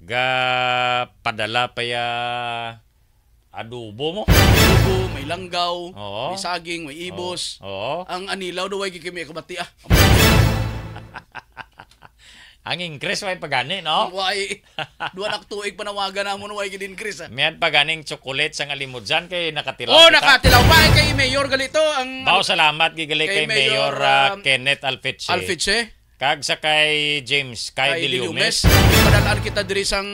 ga padala pa ya adobo mo. Adobo, may langgaw, Oo. may saging, may ibos. Oo. Ang anilaw daw ay gikimi kabatia. Ah. Ang increase way pagani, no? Way. Duwa nak tuig panawagan na mo way gid increase. Ah? Miad paganing chocolate sang alimudzan kay nakatilaw. Oh, kita. nakatilaw pa kay Mayor galito ang Bao salamat gigali kay, kay Mayor, Mayor uh, Kenneth Alfiche. Alfiche? Kag sa kay James kay, kay Dilumes. Padalaan kita diri sang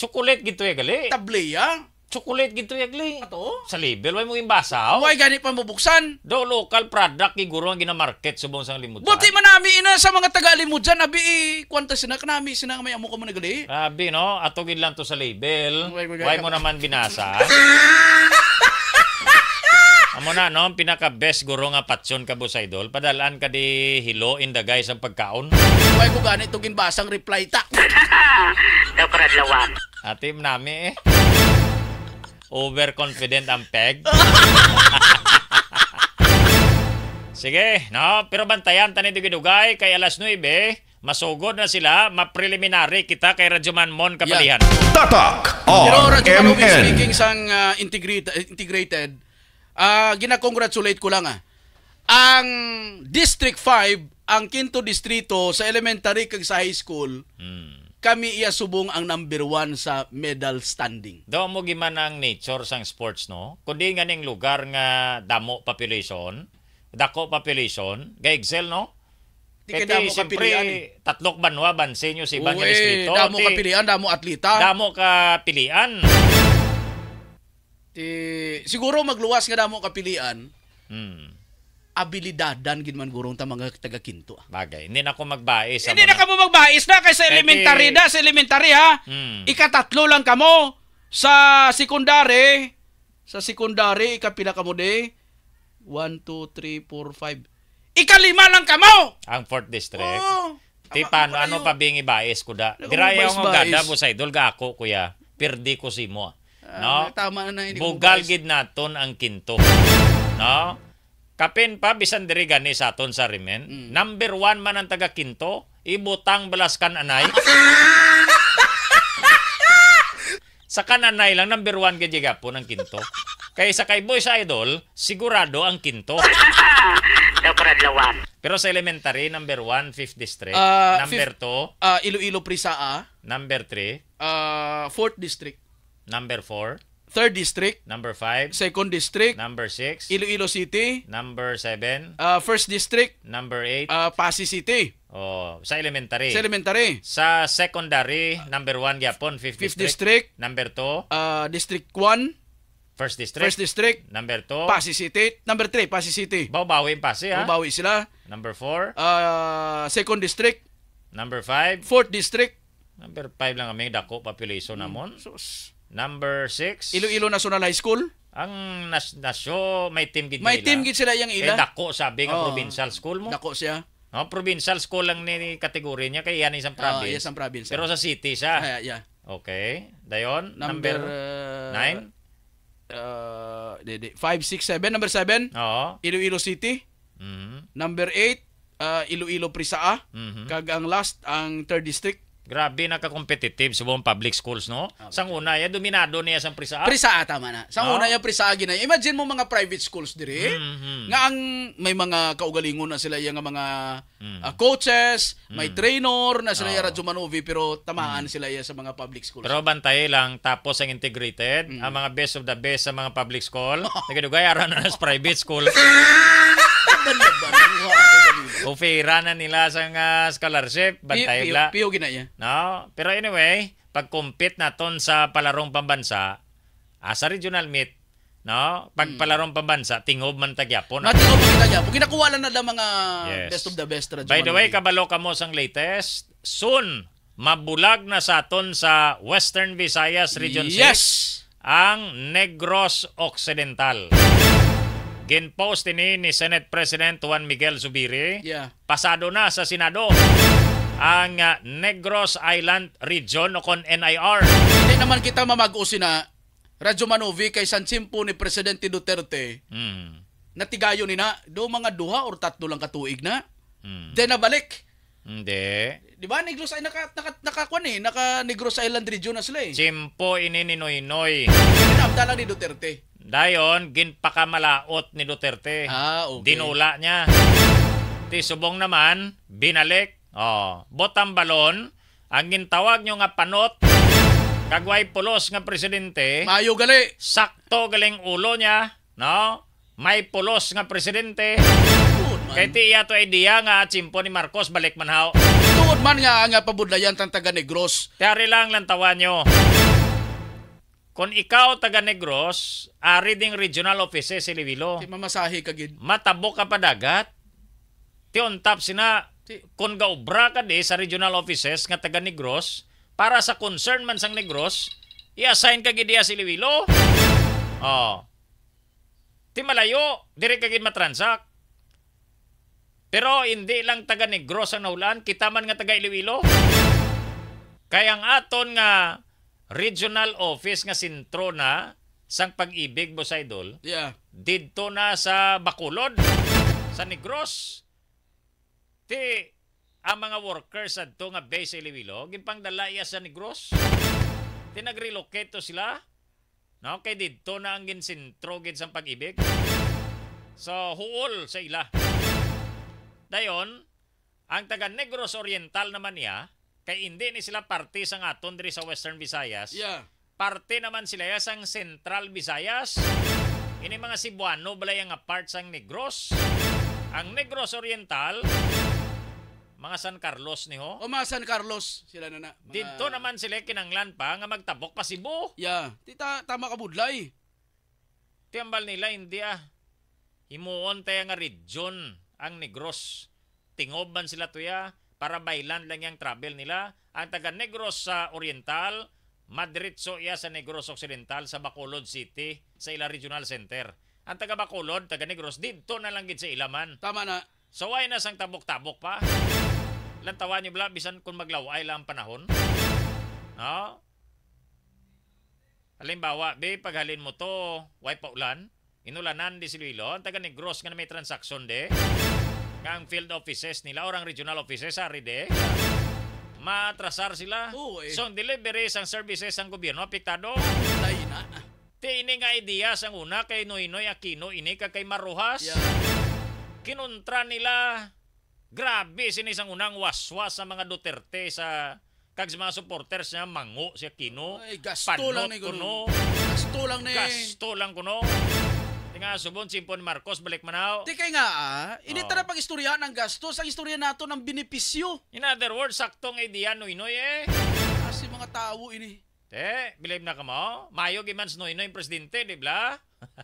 chocolate gitoy eh gali. Tablea chocolate gitu ya Ato? Sa label way mo imbasa. Way gani pa mubuksan. Do local product giguro ang ginamarket subong sang limudan. Buti manami ina sa mga taga limudan abi eh, kwanta sina kanami sina may amo ka man nagali. Abi no, ato gid lang to sa label. Way mo naman binasa. Amo na no, pinaka best guro nga patsyon ka bo sa idol. Padalaan ka di hilo in the guys ang pagkaon. Way ko gani to ginbasang reply ta. Dokradlawan. Atim nami eh. Overconfident ang peg. Sige, no, pero bantayan tani dugay kay alas 9 masugod na sila, mapreliminary kita kay Radyo Mon kabalihan. Yeah. Tatak Oh, Pero Radyo Manmon speaking sang uh, integrate, integrated, uh, ginakongratulate ko lang ah. Ang District 5, ang Quinto Distrito sa elementary kag sa high school, hmm kami iya subong ang number one sa medal standing. Daw mo giman ang nature sang sports no, kundi nga ning lugar nga damo population, dako population, ga excel no. Di ka damo kapilian. Eh. Tatlok banwa, bansenyo si Evangelist Uy, Lito. Damo ka pilian, damo atleta. Damo ka pilian. Di, siguro magluwas nga damo ka pilian. Hmm abilidad dan gid man gurong ta mga taga Kinto. Bagay, hindi na ko magbais. Hindi na kamo magbais na kay sa elementary na, sa elementary ha. Hmm. Ikatatlo lang kamo sa secondary, sa secondary ikapila kamo de 1 2 3 4 5. Ikalima lang kamo. Ang 4th district. Oh. Ti paano ano, pa bingi bais kuda? Ano Diraya mo gada mo sa idol ga ako kuya. Perdi ko si mo. Ah, no? Uh, tama na Bugal gid naton ang kinto. No? Kapin pa bisan diri gani sa aton sa rimen. Mm. Number one man ang taga Kinto, ibutang balaskan anay. sa kananay lang number one gid po ng Kinto. Kay sa kay Boy sa Idol, sigurado ang Kinto. Pero sa elementary, number 1, 5th district. Uh, number 2. Uh, ah, Iloilo A. Number 3. Uh, 4th district. Number 4. Third District. Number 5. Second District. Number 6. Iloilo City. Number 7. Uh, ah, First District. Number 8. Uh, ah, Pasig City. Oh, sa elementary. Sa elementary. Sa secondary, number 1 gyapon, 5th, district. district. Number 2. Uh, ah, district 1. First District. First District. Number 2. Pasig City. Number 3, Pasig City. Bawi-bawi Pasig, ha? Bawi sila. Number 4. Uh, second District. Number 5. Fourth District. Number 5 lang kami, dako population namon. Mm, sus. Number 6. Iloilo National High School. Ang nas nasyo, may team gid May team gid sila yang eh, ila. Eh, dako sabi nga oh, provincial school mo. Dako siya. No, provincial school lang ni kategory niya kay yan isang oh, province. Oh, isang province. Pero sa city siya. Ah, yeah. Okay. Dayon, number 9. Uh, 5, 6, 7. Number 7, Oo. Iloilo City. Mm-hmm. Number 8, uh, Iloilo Prisaa. Mm-hmm. Kag ang last, ang 3rd district. Grabe nakakompetitive sa buong public schools, no? Ah, okay. Sang una, ya, dominado niya sa prisaa. Prisaa, ah, tama na. Sang oh. una, ya, prisaa ginay. Imagine mo mga private schools diri, mm-hmm. nga ang may mga kaugalingon na sila yung mga mm-hmm. uh, coaches, mm-hmm. may mm. trainer na sila oh. radyo manuvi, pero tamaan mm-hmm. sila ya, sa mga public schools. Pero bantay lang, tapos ang integrated, mm-hmm. ang mga best of the best sa mga public school, nagadugay, aran na sa private school. Ufira na nila sa uh, scholarship. Bantay pio, Piyo, piyo ginaya. No? Pero anyway, pag-compete na ton sa palarong pambansa, ah, sa regional meet, no? Pag hmm. palarong pambansa, tingob man tagyapon. Na ah. tingob man tagyapon. Kinakuha na na mga yes. best of the best. By the way, kabalo ka mo sang latest. Soon, mabulag na sa ton sa Western Visayas Region yes! 6 ang Negros Occidental. Ginpost ini ni Senate President Juan Miguel Zubiri. Yeah. Pasado na sa Senado ang ah, Negros Island Region o kon NIR. Hindi naman kita mamag-usin na ah. Radyo Manovi kay Sanchimpo ni Presidente Duterte. Mm. Natigayo ni na, do mga duha or tatlo lang katuig na. Mm. Then nabalik. Hindi. Di ba Negros ay naka naka naka, eh, naka Negros Island region na sila eh. Chimpo ini ni Noynoy. Inabda lang ni Duterte. Dayon, ginpakamalaot ni Duterte. Ah, okay. Dinula niya. Ti subong naman, binalik. Oh, botang balon, ang gintawag nyo nga panot, kagway pulos nga presidente. Mayo gali. Sakto galing ulo niya, no? May pulos nga presidente. Kay ti iya to idea nga chimpo ni Marcos balik manhaw. Tuod man nga nga pabudlayan tang taga Negros. Tiyari lang lantawan nyo. Kung ikaw taga Negros, ari ding regional office si Libilo. Ti mamasahi ka gid. Matabo ka pa dagat. Ti on top sina Ti... kung gaubra ka di sa regional offices nga taga Negros para sa concern man sang Negros, i-assign ka gid si Libilo. Oh. Ti malayo, dire ka gid matransak. Pero hindi lang taga Negros ang nahulaan, kita man nga taga Iloilo. Kaya ang aton nga regional office nga sentro na sang pag-ibig mo sa idol. Yeah. Didto na sa Bacolod, sa Negros. Ti ang mga workers adto nga base sa Iloilo, gipangdala iya sa Negros. Ti nagrelocate to sila. No, kay didto na ang ginsentro gid sang pag-ibig. So huol sa ila. Dayon, ang taga Negros Oriental naman niya, Kay hindi ni sila parte sa aton diri sa Western Visayas. Yeah. Parte naman sila ya sang Central Visayas. Ini mga Cebuano balay nga part sang Negros. Ang Negros Oriental mga San Carlos ni ho. O mga San Carlos sila na na. Mga... Dito naman sila kinanglan pa nga magtabok pa Cebu. Yeah. Tita, tama ka budlay. Tiyambal nila hindi ah. Himuon tayo nga region ang Negros. Tingob man sila tuya para bailan lang yung travel nila. Ang taga Negros sa Oriental, Madritso iya sa Negros Occidental sa Bacolod City sa ila Regional Center. Ang taga Bacolod, taga Negros, dito na lang gid sa ilaman. Tama na. So why na sang tabok-tabok pa? Lantawan niyo bla bisan kung maglaway lang panahon. No? Halimbawa, be paghalin mo to, why pa ulan? Inulanan di si Luilo, ang taga Negros nga may transaksyon de. Ang field offices nila or ang regional offices, ari de, matrasar sila. Oo, eh. So, ang deliveries, ang services ang gobyerno, apektado. Tayo na. Ti nga ideya sang una kay Noynoy Aquino, ini ka kay Maruhas. Yeah. Kinuntra nila, grabe sinisang unang waswas sa mga Duterte sa kag mga supporters niya mango si Aquino. Ay, gasto Panot lang ni kuno. Gasto lang ni. Gasto lang kuno. Tinga, subon, Simpon Marcos, balik manaw. Di kay nga, ah, ini Oo. tara pag istorya ng gastos, ang istorya nato ng benepisyo. In other words, saktong idea noynoy eh. Kasi ah, mga tao ini. Te, bilib na ka mo? Mayo gimans noynoy presidente, di ba?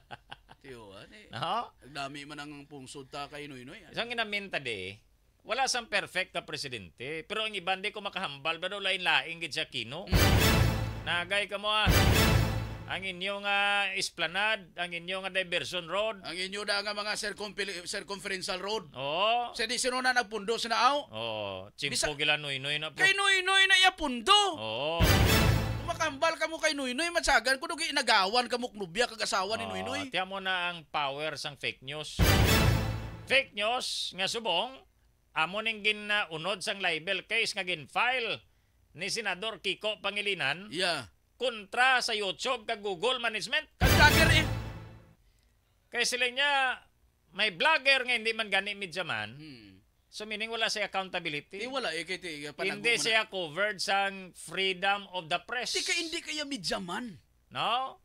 Tiyo, ah, No? Dami man ang pungsod ta kay Noynoy. ah. Isang inaminta de, wala sang perfect na presidente, pero ang iban di ko makahambal, pero lain-laing gid siya kino. Mm. Nagay kamo ah ang inyong uh, esplanade, ang inyong uh, diversion road. Ang inyo na nga mga circumfe- circumferential road. Oo. Sa di sino na nagpundo sa naaw? Oo. Chimpo Bisa- gila noy na po. Kay nuinoy noy na yapundo. Oo. Makambal ka mo kay Nuinoy, matsagan ko nung inagawan ka mo knubya kagasawa ni Noynoy. Tiyan mo na ang power sang fake news. Fake news nga subong, amo ning ginaunod sang libel case nga gin-file ni Senador Kiko Pangilinan. Yeah kontra sa YouTube kag Google management. Kag vlogger eh. Kay sila niya may vlogger nga hindi man gani media man. Hmm. So meaning wala siya accountability. Di eh, wala eh kay eh, Hindi siya covered sa freedom of the press. Di ka hindi kaya media man. No?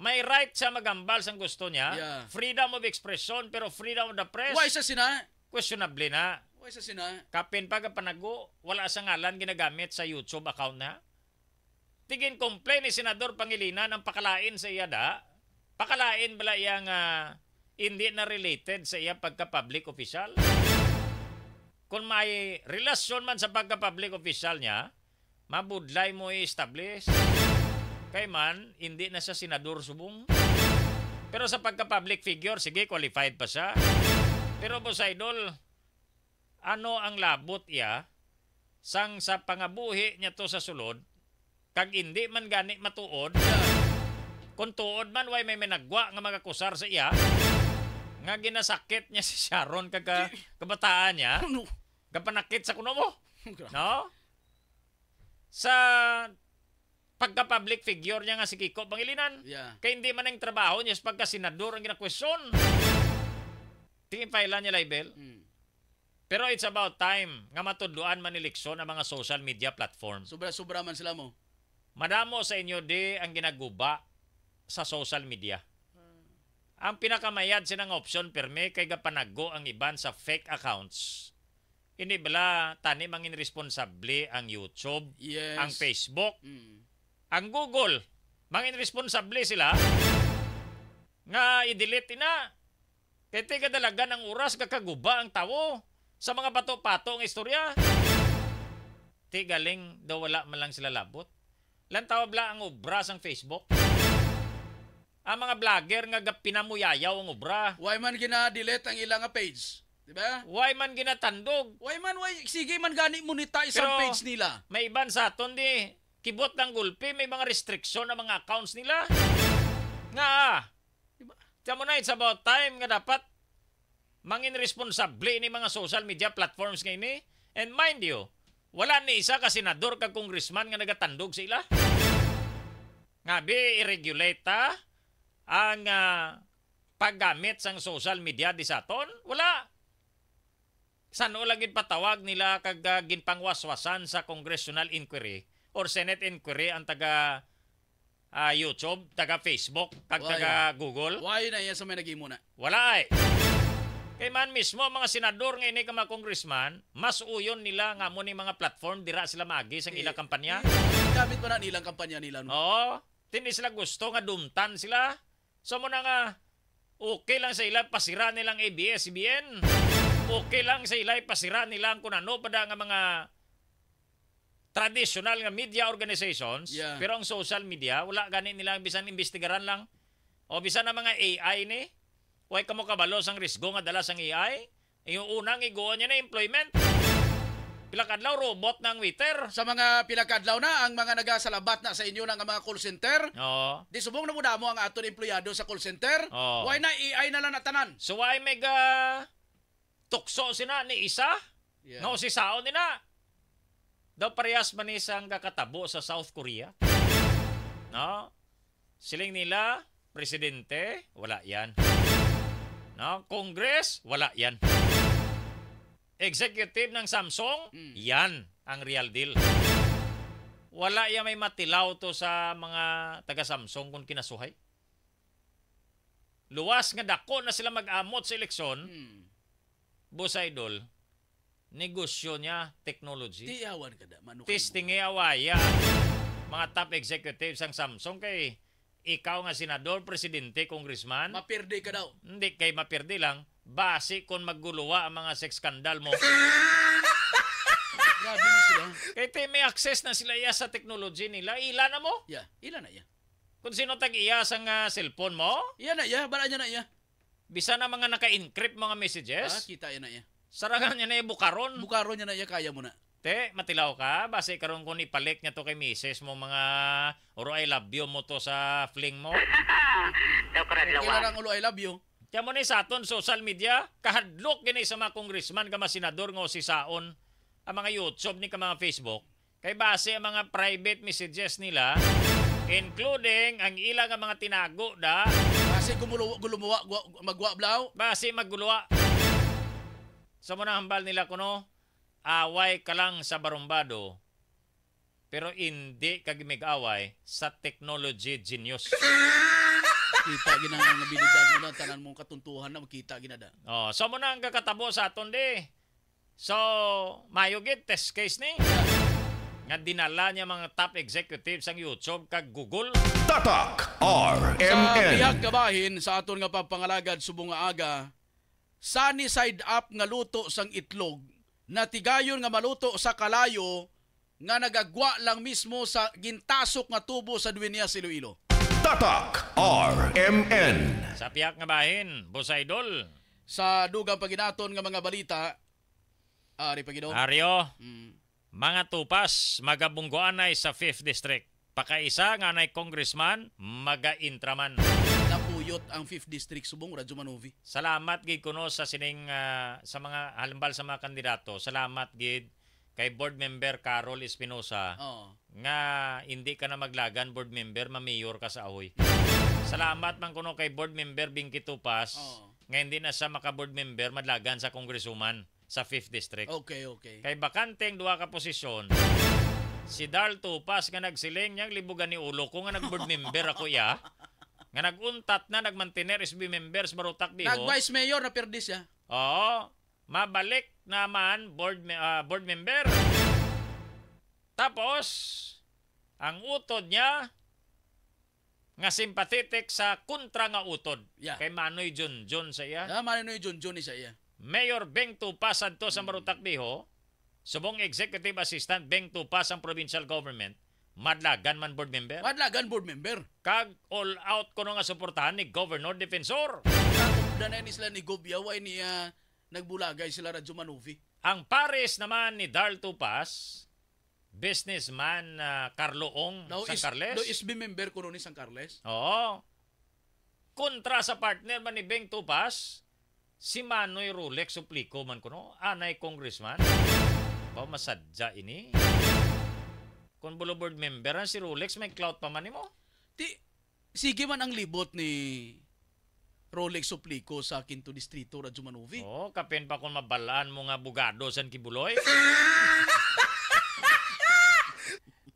May right siya magambal sa gusto niya. Yeah. Freedom of expression pero freedom of the press. Why sa sina? Questionable na. Why sa sina? Kapin pag panago, wala sa ngalan ginagamit sa YouTube account na tigin complain ni Senador Pangilinan ang pakalain sa iya da. Pakalain bala iyang uh, hindi na related sa iya pagka public official. Kung may relasyon man sa pagka public official niya, mabudlay mo i-establish. Kay man, hindi na siya senador subong. Pero sa pagka public figure, sige, qualified pa siya. Pero boss idol, ano ang labot iya sang sa pangabuhi niya to sa sulod Kag hindi man gani matuod. Kung tuod man, way may minagwa nga mga kusar sa iya. Nga ginasakit niya si Sharon kag kabataan niya. Kapanakit oh, sa kuno mo. Oh, no? Sa pagka public figure niya nga si Kiko Pangilinan. Yeah. Kaya hindi man ang trabaho niya pagka senador ang ginakwestiyon. Tingin pa ilan niya libel. Mm. Pero it's about time nga matuduan man eleksyon ang mga social media platform. Sobra-sobra man sila mo. Madamo sa inyo di ang ginaguba sa social media. Hmm. Ang pinakamayad sinang option perme kay gapanago ang iban sa fake accounts. Ini bala tani mangin responsable ang YouTube, yes. ang Facebook, mm. ang Google. Mangin responsable sila nga i-delete na. Kay tiga dalaga ng oras kakaguba ang tawo sa mga bato-pato ang istorya. Tigaling do wala man lang sila labot. Lan tawabla ang obra sang Facebook? Ang mga vlogger nga pinamuyayaw ang obra. Why man gina-delete ang ilang page? Di ba? Why man ginatandog? Why man, why, sige man gani monetize Pero, page nila. May iban sa aton di, kibot ng gulpi, may mga restriction ang mga accounts nila. Nga ah. Diba? Tiyan na, it's about time nga dapat mangin responsable ni mga social media platforms ngayon ini. And mind you, wala ni isa ka senador ka kongresman nga nagatandog sila. Nga bi i-regulate ang uh, paggamit sang social media di sa aton? Wala. Sano lang patawag nila kag uh, ginpangwaswasan sa congressional inquiry or senate inquiry ang taga uh, YouTube, taga Facebook, kag taga Google? Why na yan sa may nagimo na? Wala ay. Eh. Kay man mismo mga senador nga ini ka mga congressman, mas uyon nila nga mo ni mga platform dira sila magi sa ilang eh, kampanya. Gamit pa na nilang kampanya nila no. Oo. Tindi sila gusto nga dumtan sila. So mo na nga okay lang sa ila pasira nilang ABS-CBN. Okay lang sa ila pasira nilang kun ano pada nga mga traditional nga media organizations yeah. pero ang social media wala gani nila bisan imbestigaran lang o bisan ang mga AI ni Huwag ka mo kabalo sang risgo nga dala sang AI. Yung unang iguan niya na employment. Pilakadlaw, robot ng waiter. Sa mga pilakadlaw na, ang mga nagasalabat na sa inyo ng mga call center, Oo. di subong na muna mo ang aton empleyado sa call center, Oo. why na AI na lang natanan? So, why mega tukso sina ni isa? Yeah. No, si Sao na. Daw parehas man isang kakatabo sa South Korea. No? Siling nila, presidente, wala yan. No? Congress, wala yan. Executive ng Samsung, mm. yan ang real deal. Wala yan may matilaw to sa mga taga-Samsung kung kinasuhay. Luwas nga dako na sila mag-amot sa eleksyon, mm. boss idol, negosyo niya technology. Tiawan ka da. Testing awaya. Mga top executives ang Samsung kay ikaw nga senador, presidente, congressman, Mapirdi ka daw. Hindi, kay mapirdi lang. Base kung magguluwa ang mga sex scandal mo. Grabe na sila. Kaya may access na sila iya sa technology nila. Ila na mo? Yeah, ila na iya. Kung sino tag iya sa nga cellphone mo? Iya na iya, bala niya na iya. Bisa na mga naka-encrypt mga messages? Ah, kita iya na iya. Sarangan niya na iya, bukaron. Bukaron niya na iya, kaya mo na. Te, matilaw ka? Base karon ko ni palik nya to kay misis mo mga uro I love you mo to sa fling mo. Dokra lawa. Kailan ang uro I love you? Kaya mo ni sa aton social media, kahadlok gini sa mga congressman ka masinador senador nga si Saon, ang mga YouTube ni ka mga Facebook, kay base ang mga private messages nila, including ang ilang nga mga tinago da. Base gumulo guluwa magwa blaw. Base magguluwa. Sa so, mo hambal nila kuno, away ka lang sa barumbado, pero hindi kagimig away sa technology genius. kita gina ang abilidad mo lang, tanan mong katuntuhan na makita ginada. Oh, so mo na ang kakatabo sa aton di. So, mayo gid test case ni. Nga dinala niya mga top executives ang YouTube kag Google. Tatak RMN. Sa biyag kabahin sa aton nga pagpangalagad subong aga, sunny side up nga luto sang itlog natigayon nga maluto sa kalayo nga nagagwa lang mismo sa gintasok nga tubo sa Duwenia sa Tatak RMN. Sa piyak nga bahin, Busaydol. Sa dugang paginaton nga mga balita, Ari Pagino. Aryo, mm. mga tupas, magabunggoanay sa 5th District. Pakaisa nga nay congressman, maga-intraman. Buyot ang 5th District Subong Radyo Manovi. Salamat gid kuno sa sining uh, sa mga halimbal sa mga kandidato. Salamat gid kay board member Carol Espinosa. Oh. Nga hindi ka na maglagan board member, mamayor ka sa ahoy. Salamat man kuno kay board member Binky Tupas. Oh. Nga hindi na siya maka-board member maglagan sa kongresuman sa 5th district. Okay, okay. Kay bakanteng duha ka posisyon. si Darl Tupas nga nagsiling niyang libugan ni ulo ko nga nag-board member ako ya nga naguntat na nagmantiner SB members barutak diho. Nag-vice mayor na perdi siya. Oo. Mabalik naman board uh, board member. Tapos ang utod niya nga sympathetic sa kontra nga utod yeah. kay Manoy John John sa iya. Yeah, Manoy John John sa iya. Mayor Beng Tupas adto sa Marutak Diho, subong executive assistant Beng Tupas ang provincial government Madlagan man board member? Madlagan board member. Kag all out ko nga suportahan ni Governor Defensor. Danay ni sila ni Gobyaway ni uh, nagbulagay sila Radyo Manuvi. Ang pares naman ni Darl Tupas, businessman na uh, Carloong no, San is, Carles. No, is member ko noon ni San Carles. Oo. Kontra sa partner man ni Beng Tupas, si Manoy Rolex Suplico man kuno, anay congressman. Ba masadya ini? Kung bulo board member na ah, si Rolex, may cloud pa man eh, mo. Di, sige man ang libot ni Rolex Suplico sa akin to distrito Radjumanovic. Oh, kapen pa kung mabalaan mo nga bugado sa kibuloy.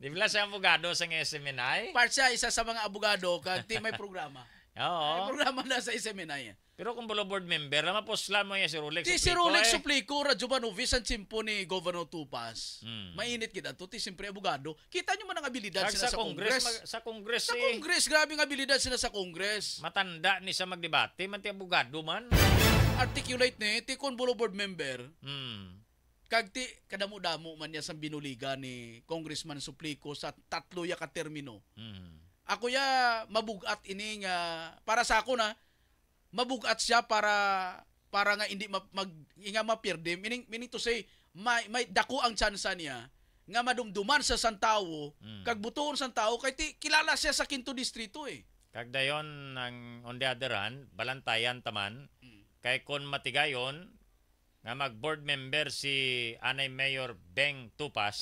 Di ba ang abogado sa SMNI? Part siya, isa sa mga abogado, kag may programa. Oo. Ay, programa na sa SMNI. Pero kung bolo board member, lama po slam mo yan si Rolex. si Rolex eh. Suplico, Radyo Manuvis, ang simpo ni Governor Tupas. Hmm. Mainit kita to. Ti simpre, abogado. Kita nyo man ang abilidad sila sa, sa Congress. Mag, sa Congress Sa eh. Congress. Grabe ang abilidad sila sa Congress. Matanda ni sa magdebate. Man ti abogado man. Articulate ni. Eh, ti kon bolo board member. Hmm kagti kadamo-damo man niya sa binuliga ni Congressman Suplico sa tatlo ya ka termino. Mm. Ako ya mabugat ini nga para sa ako na mabugat siya para para nga hindi mag, mag nga mapirde meaning, meaning to say may, may dako ang tsansa niya nga madumduman sa sang mm. kag butuon sang tao kay ti, kilala siya sa Quinto Distrito eh kag dayon ang on the other hand balantayan taman mm. kay kon matigayon nga mag board member si anay mayor Beng Tupas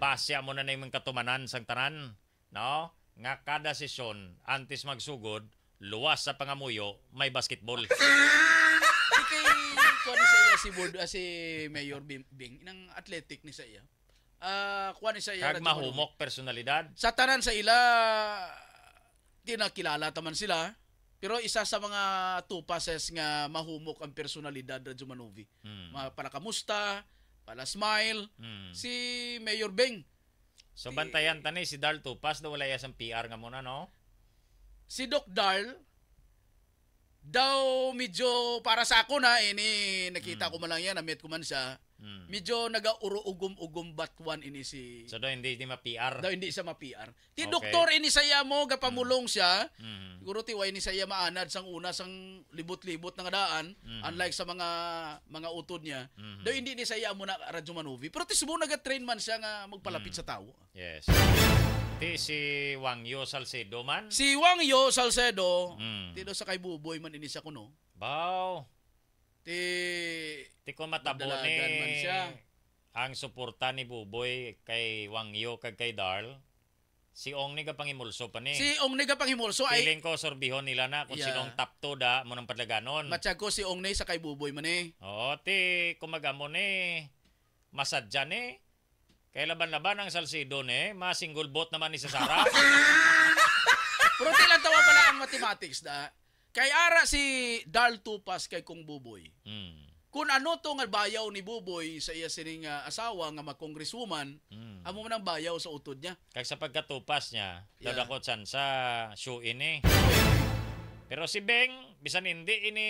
base amo na nay katumanan sang tanan no nga kada sesyon antes magsugod luwas sa pangamuyo may basketball. Ikay kuan ni saya si board ah, si Mayor Bing, Bing ng athletic ni saya. Ah uh, kuan ni saya kag mahumok personalidad. Sa tanan sa ila tinakilala taman sila. Pero isa sa mga two passes nga mahumok ang personalidad Radyo Manovi. Hmm. Para kamusta, para smile. Hmm. Si Mayor Bing, So si, bantayan tani si Darl Tupas daw wala sa PR nga muna no? Si Doc Darl daw medyo para sa ako na ini eh, nakita hmm. ko man lang yan, na-meet ko man siya Mm. Medyo nagauro ugum batwan ini si... So daw hindi, hindi ma-PR? Daw hindi siya ma-PR. Ti okay. doktor ini saya mo, gapamulong mm. siya. Mm. Siguro ti way ni saya maanad sang una sang libot-libot ng daan. Mm. Mm-hmm. Unlike sa mga mga utod niya. Mm. Mm-hmm. Daw hindi ni saya mo na radyo manuvi. Pero ti subo nag-train man siya nga magpalapit mm. sa tao. Yes. Ti si Wangyo Salcedo man? Si Wangyo Salcedo. Mm. Ti daw sa kay Buboy man ini siya kuno. Wow ti ti ko matabone man siya. Ang suporta ni Buboy kay Wangyo kag kay Darl. Si Ong ni pangimulso pa ni. Si Ong ni pangimulso ay Piling ko sorbihon nila na kung yeah. sinong top 2 da mo nang padlaganon. Matyag ko si Ong ni sa kay Buboy man eh. Oo, ti mo ni masadya ni kay laban-laban ang salsido ni single boat naman ni sa Sara. Pero tilang tawa pala ang mathematics da. Kay ara si Dal Tupas kay Kung Buboy. Mm. Kung ano to nga bayaw ni Buboy sa iya sining uh, asawa nga makongreswoman, mm. amo man ang bayaw sa utod niya. Kag sa pagkatupas niya, yeah. san sa show ini. Pero si Beng, bisan hindi ini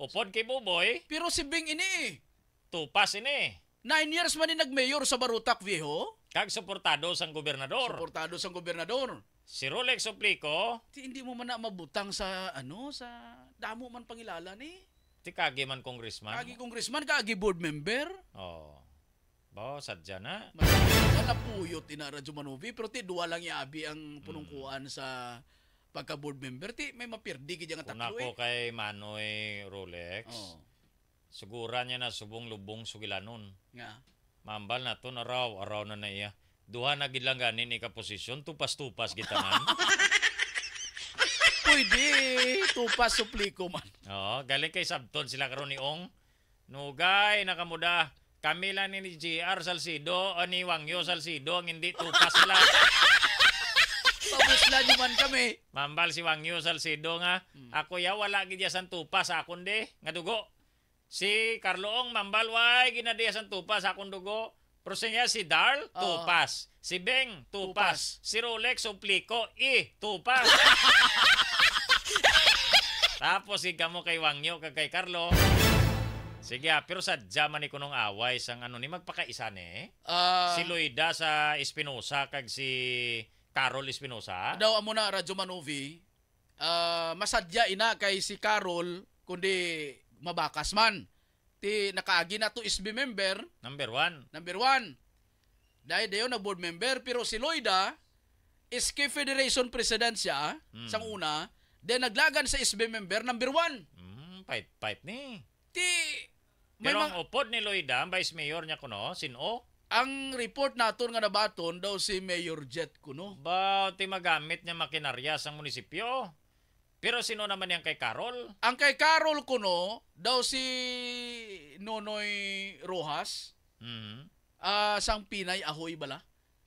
upod kay Buboy. Pero si Beng ini eh. tupas ini. Nine years man ni nagmayor sa Barutak Viejo. Kag suportado sang gobernador. Suportado sang gobernador. Si Rolex Oplico. Ti hindi mo man na mabutang sa ano sa damo man pangilala ni. Eh. Ti kagi man congressman. Kagi congressman kagi board member. Oh. Ba sadya na. Wala puyot ina Radyo Manovi pero ti duwa lang iabi ang hmm. punungkuan hmm. sa pagka board member ti may mapirdi gid nga tatlo. Una ko eh. kay Manoy Rolex. Oh. Siguran niya na subong lubong sugilanon. Nga. Mambal na to na raw, araw na na iya duha na gid lang gani ni ka posisyon tupas-tupas gitanan. Pwede tupas supliko man. Oo, galing kay Sabton sila karon ni Ong. Nugay nakamuda. Kami lang ni JR Salcido o ni Wangyo Salcido ang hindi tupas sila. Pabuslan naman kami. Mambal si Wangyo Salcido nga. Hmm. Ako ya wala gid sa tupas akon de nga dugo. Si Carlo Ong, mambal way ginadiya sa tupas akon dugo. Pero si Darl, Oo. tupas. Si Beng, tupas. Si Rolex o Pliko, i, tupas. Tapos si mo kay Wangyo, kag kay Carlo. Sige, ah, pero sa jaman ni kunong away sang ano ni magpakaisa ni. Ah, si Loida sa Espinosa kag si Carol Espinosa. daw amo na Radyo Manovi. Ah, masadya ina kay si Carol kundi mabakas man ti nakaagi na to SB member. Number one. Number one. Dahil dayon na board member. Pero si Loida, SK Federation President siya, mm. sang una, then naglagan sa SB member, number one. Mm, pipe, pipe ni. Ti, pero ang upod ni Loida, ang vice mayor niya kuno, sino? Ang report naton nga nabaton daw si Mayor Jet kuno. Ba, ti magamit niya makinarya sa munisipyo. Pero sino naman yung kay Carol? Ang kay Carol kuno, daw si Nonoy Rojas, mm-hmm. uh, sang Pinay, Ahoy bala.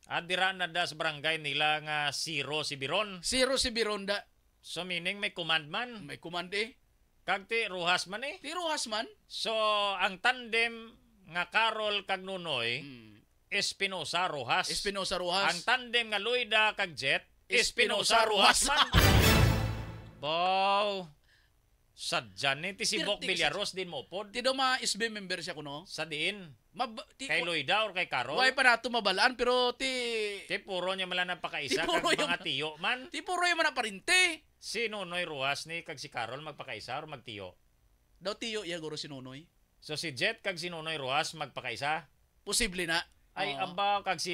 At ah, dira na da sa barangay nila nga Siro si Biron. Siro si Biron da. So meaning may command man. May command eh. Kag ti Rojas man eh. Ti Rojas man. So ang tandem nga Carol kag Nonoy, hmm. Espinosa Rojas. Espinosa Rojas. Ang tandem nga Loida kag Jet, Espinosa, Espinosa Rojas man. Bow! Sadya ni ti si Bok Villaros din mo pod. Ti do ma SB member siya kuno. Sa din. Mab ti, kay Loida or kay Carol. Wai pa nato mabalaan pero ti ti puro niya mala napakaisa kag mga tiyo man. Ti puro yung mga parinte. Si Nonoy Ruas ni kag si Carol magpakaisa or magtiyo. Daw tiyo iya guro si Nonoy. So si Jet kag si Nonoy Ruas magpakaisa? Posible na. Ay, uh, amba, kag si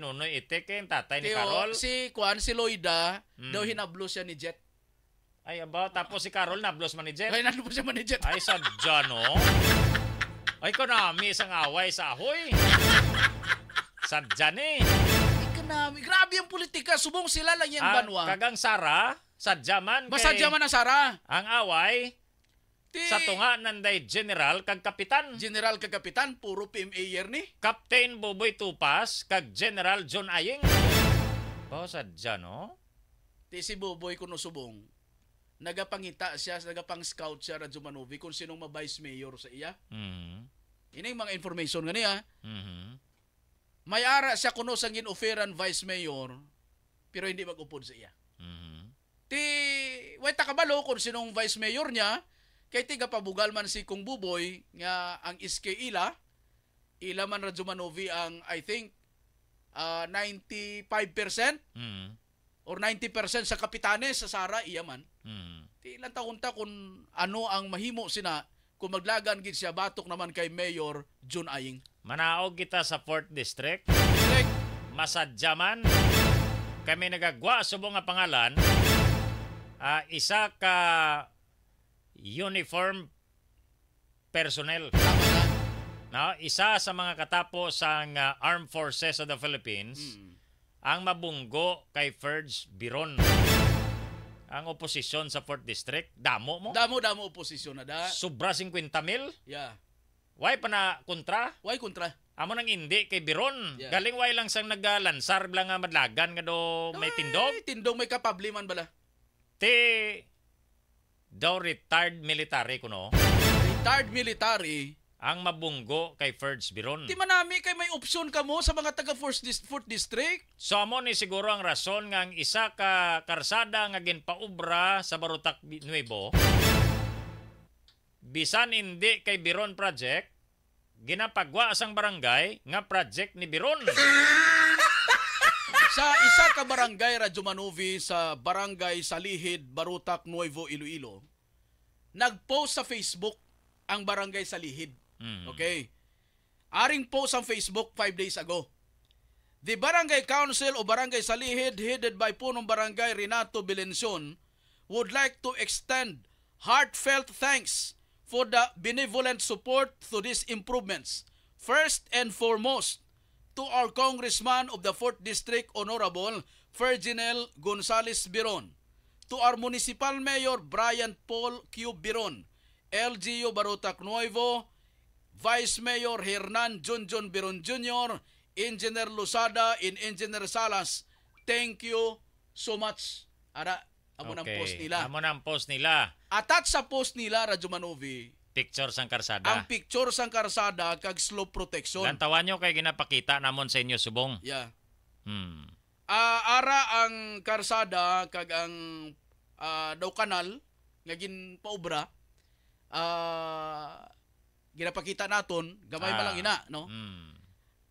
Nonoy Itek, yung tatay ni Carol. Si Kuan, si Loida, mm. daw hmm. hinablo siya ni Jet. Ay, aba, tapos si Carol na nablos manager. Ay, nablos siya manager. Ay, sadya, no? Oh. Ay, konami, isang away sa ahoy. Sadya eh. ni. Economy. Grabe ang politika. Subong sila lang yan, ang ah, Banwa. kagang Sara, sadya man. Kay, Masadya man ang Sara. Ang away, Ti... sa tunga nanday general kag kapitan. General kag kapitan, puro PMA year ni. Captain Boboy Tupas kag General John Aying. Oh, sadya, no? Oh. Ti si Boboy kuno subong nagapangita siya, nagapang-scout siya Radyo Manovi kung sinong ma-vice mayor sa iya. Mm-hmm. Ini mga information nga niya. Mm-hmm. May ara siya kuno sa ginoferan vice mayor pero hindi mag-upod sa iya. Mm-hmm. Ti way takabalo kung sinong vice mayor niya kay ti gapabugal man si Kung Buboy nga ang SK ila ila man Radyo Manovi ang I think uh, ah, 95%. Mm-hmm or 90% sa kapitanes sa Sara iyaman. Mm. Di lang takunta kung ano ang mahimo sina kung maglagan gid siya batok naman kay Mayor Jun Aying. Manaog kita sa 4th District. District Masadyaman. Kami nagagwa subo nga pangalan. Uh, isa ka uniform personnel. No, isa sa mga katapo sa uh, ah, Armed Forces of the Philippines. Mm ang mabunggo kay Ferds Biron. Ang oposisyon sa 4th District, damo mo? Damo, damo oposisyon na da. Sobra 50 mil? Yeah. Why pa na kontra? Why kontra? Amo nang hindi kay Biron. Yeah. Galing way lang sang nagalansar lang nga madlagan nga do may tindog. Ay, tindog may kapabliman bala. Ti daw retired military kuno. Retired military ang mabunggo kay Ferds Biron. Di manami kay may opsyon ka mo sa mga taga 4th Dis- District. So amo ni siguro ang rason nga ang isa ka karsada nga ginpaubra sa Barutak Nuevo. Bisan hindi kay Biron Project, ginapagwa sang barangay nga project ni Biron. sa isa ka barangay Radyo Manovi sa barangay Salihid, Barutak, Nuevo, Iloilo, nagpost sa Facebook ang barangay Salihid Mm. Okay. Aring post sa Facebook 5 days ago. The Barangay Council o Barangay Salihid headed by punong Barangay Renato Belencion would like to extend heartfelt thanks for the benevolent support to these improvements. First and foremost, to our Congressman of the 4th District Honorable Virginel Gonzales Biron, to our Municipal Mayor Brian Paul Q. Biron, LGU Barotac Nuevo, Vice Mayor Hernan Junjun Biron Jr., Engineer Lusada, and Engineer Salas, thank you so much. Ara, amo okay. ng post nila. Amo ng post nila. Atat sa post nila, Radyo Manovi. Picture sang karsada. Ang picture sang karsada kag slope protection. Lantawan nyo kay ginapakita namon sa inyo subong. Yeah. Hmm. Uh, ara ang karsada kag ang uh, daw kanal nga ginpaobra. Uh, ah, ginapakita naton gamay ah. malang ina no mm.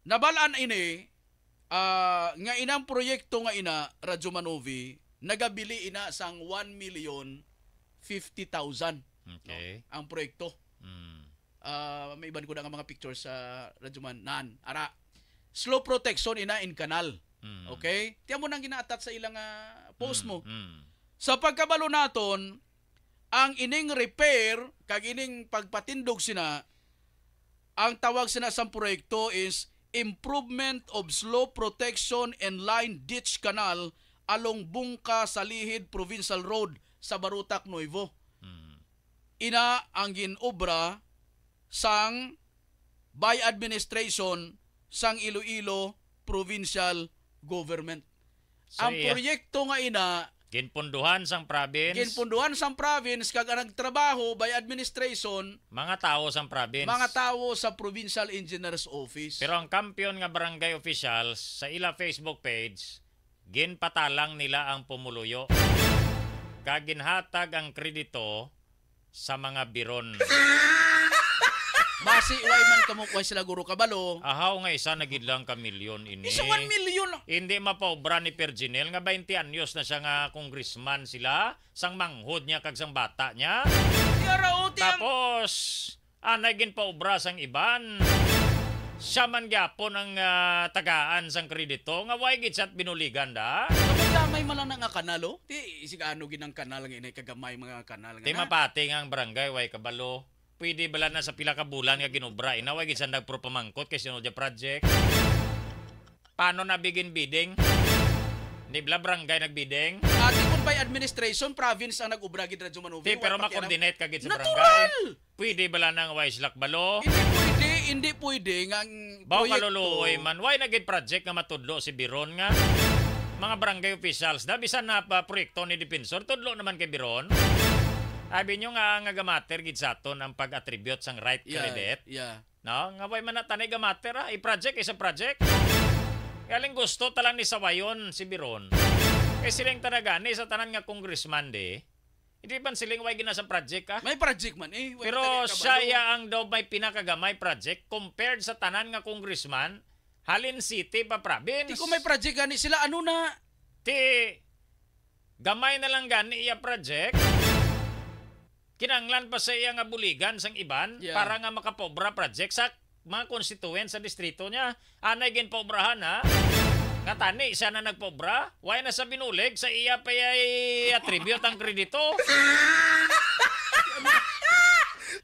nabalaan ini uh, nga inang proyekto nga ina Radyo Manovi nagabili ina sang 1 million 50,000 okay. no? ang proyekto mm. uh, may iban ko na nga mga pictures sa Radyo Manan ara slow protection ina in kanal mm. okay tiyan mo nang ginaatat sa ilang uh, post mm. mo mm. sa pagkabalo naton ang ining repair kag ining pagpatindog sina ang tawag sa nasang proyekto is Improvement of Slope Protection and Line Ditch Canal along Bungka sa Salihid Provincial Road sa Barutak, Nuevo. Hmm. Ina ang ginobra sang by administration sang Iloilo Provincial Government. So, ang yeah. proyekto nga ina Ginpunduhan sang province. Ginpunduhan sang province kag nagtrabaho by administration mga tawo sang province. Mga tawo sa Provincial Engineers Office. Pero ang kampiyon nga barangay officials sa ila Facebook page ginpatalang nila ang pumuluyo. Kaginhatag ang kredito sa mga biron. Basi way man kamo kuhay sila guro kabalo. Ahaw nga isa lang ka milyon ini. Isa 1 milyon. Hindi mapobra ni Perginel nga 20 anyos na siya nga congressman sila sang manghod niya kag sang bata niya. Tapos anay nagin paobra sang iban. Siya man gyapon ang uh, tagaan sang kredito nga way gid at binuligan da. Kagamay man lang nga kanalo. Oh. Ti sigano gid ang kanal nga inay kagamay mga kanal nga. Ti mapati ang barangay way kabalo pwede bala na sa pila ka bulan nga ginobra inaway gid sa nagpro pamangkot kay sino project paano na bigin bidding ni bla barangay nagbiding at uh, by administration province ang nag gid radyo manuvi Di, pero ma-coordinate kag gid sa barangay natural pwede bala nang wise luck balo hindi pwede hindi pwede nga bawo kaluluoy man why na gid project nga matudlo si Biron nga mga barangay officials da bisan na pa proyekto ni Defensor tudlo naman kay Biron Abi nyo nga nga gamater gid sa aton ang pag-attribute sang right yeah, credit. Yeah. No, nga way man tanay gamater ha, ah? i-project isa project. Galing gusto talang ni Sawayon si Biron. Kay siling tanaga ni sa tanan nga congressman de. Hindi man siling way ginasa project ha? Ah? May project man eh. Way Pero siya ya ang daw may pinakagamay project compared sa tanan nga congressman Halin City pa province. Di ko may project gani sila ano na. Ti gamay na lang gani iya project kinanglan pa sa iya nga buligan sang iban yeah. para nga makapobra project sa mga konstituent sa distrito niya. Anay gin pobrahan ha. Nga tani, siya na nagpobra. Why na sa binulig sa iya pa ay attribute ang kredito.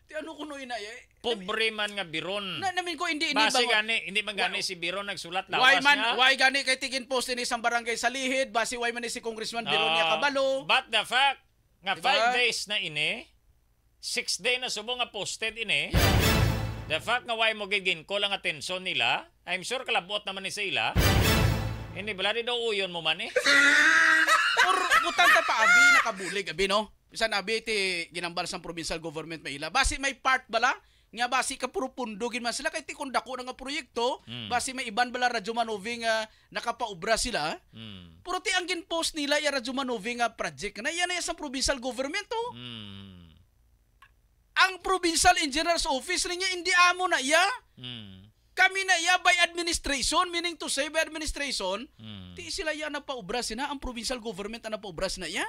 Ti ano kuno ina ye? Eh? Pobre man nga Biron. Na namin ko hindi ini ba. gani, hindi man gani si Biron nagsulat lawas why man, niya. Why gani kay tigin post ni isang barangay sa lihid, basi why man ni si Congressman Biron uh, niya ah, kabalo. But the fact nga 5 diba? days na ini, six day na subo nga posted ini. The fact nga why mo gigin ko lang atensyon nila, I'm sure kalabot naman ni sa ila. Ini baladi daw uyon mo man eh. Or ta pa abi nakabulig abi no. na abi ti ginambar sa provincial government may ila. Basi may part bala nga basi ka puro pundo man sila kay tikon dako nga proyekto mm. basi may iban bala Radyo Manovi nga nakapaobra sila mm. puro ti ang gin post nila ya Radyo Manovi nga project na yan ay sa provincial government oh. Mm ang Provincial Engineer's Office niya hindi amo na iya. Mm. Kami na iya by administration, meaning to say by administration, mm. ti sila iya na paubras na, ang provincial government na paubras sina iya.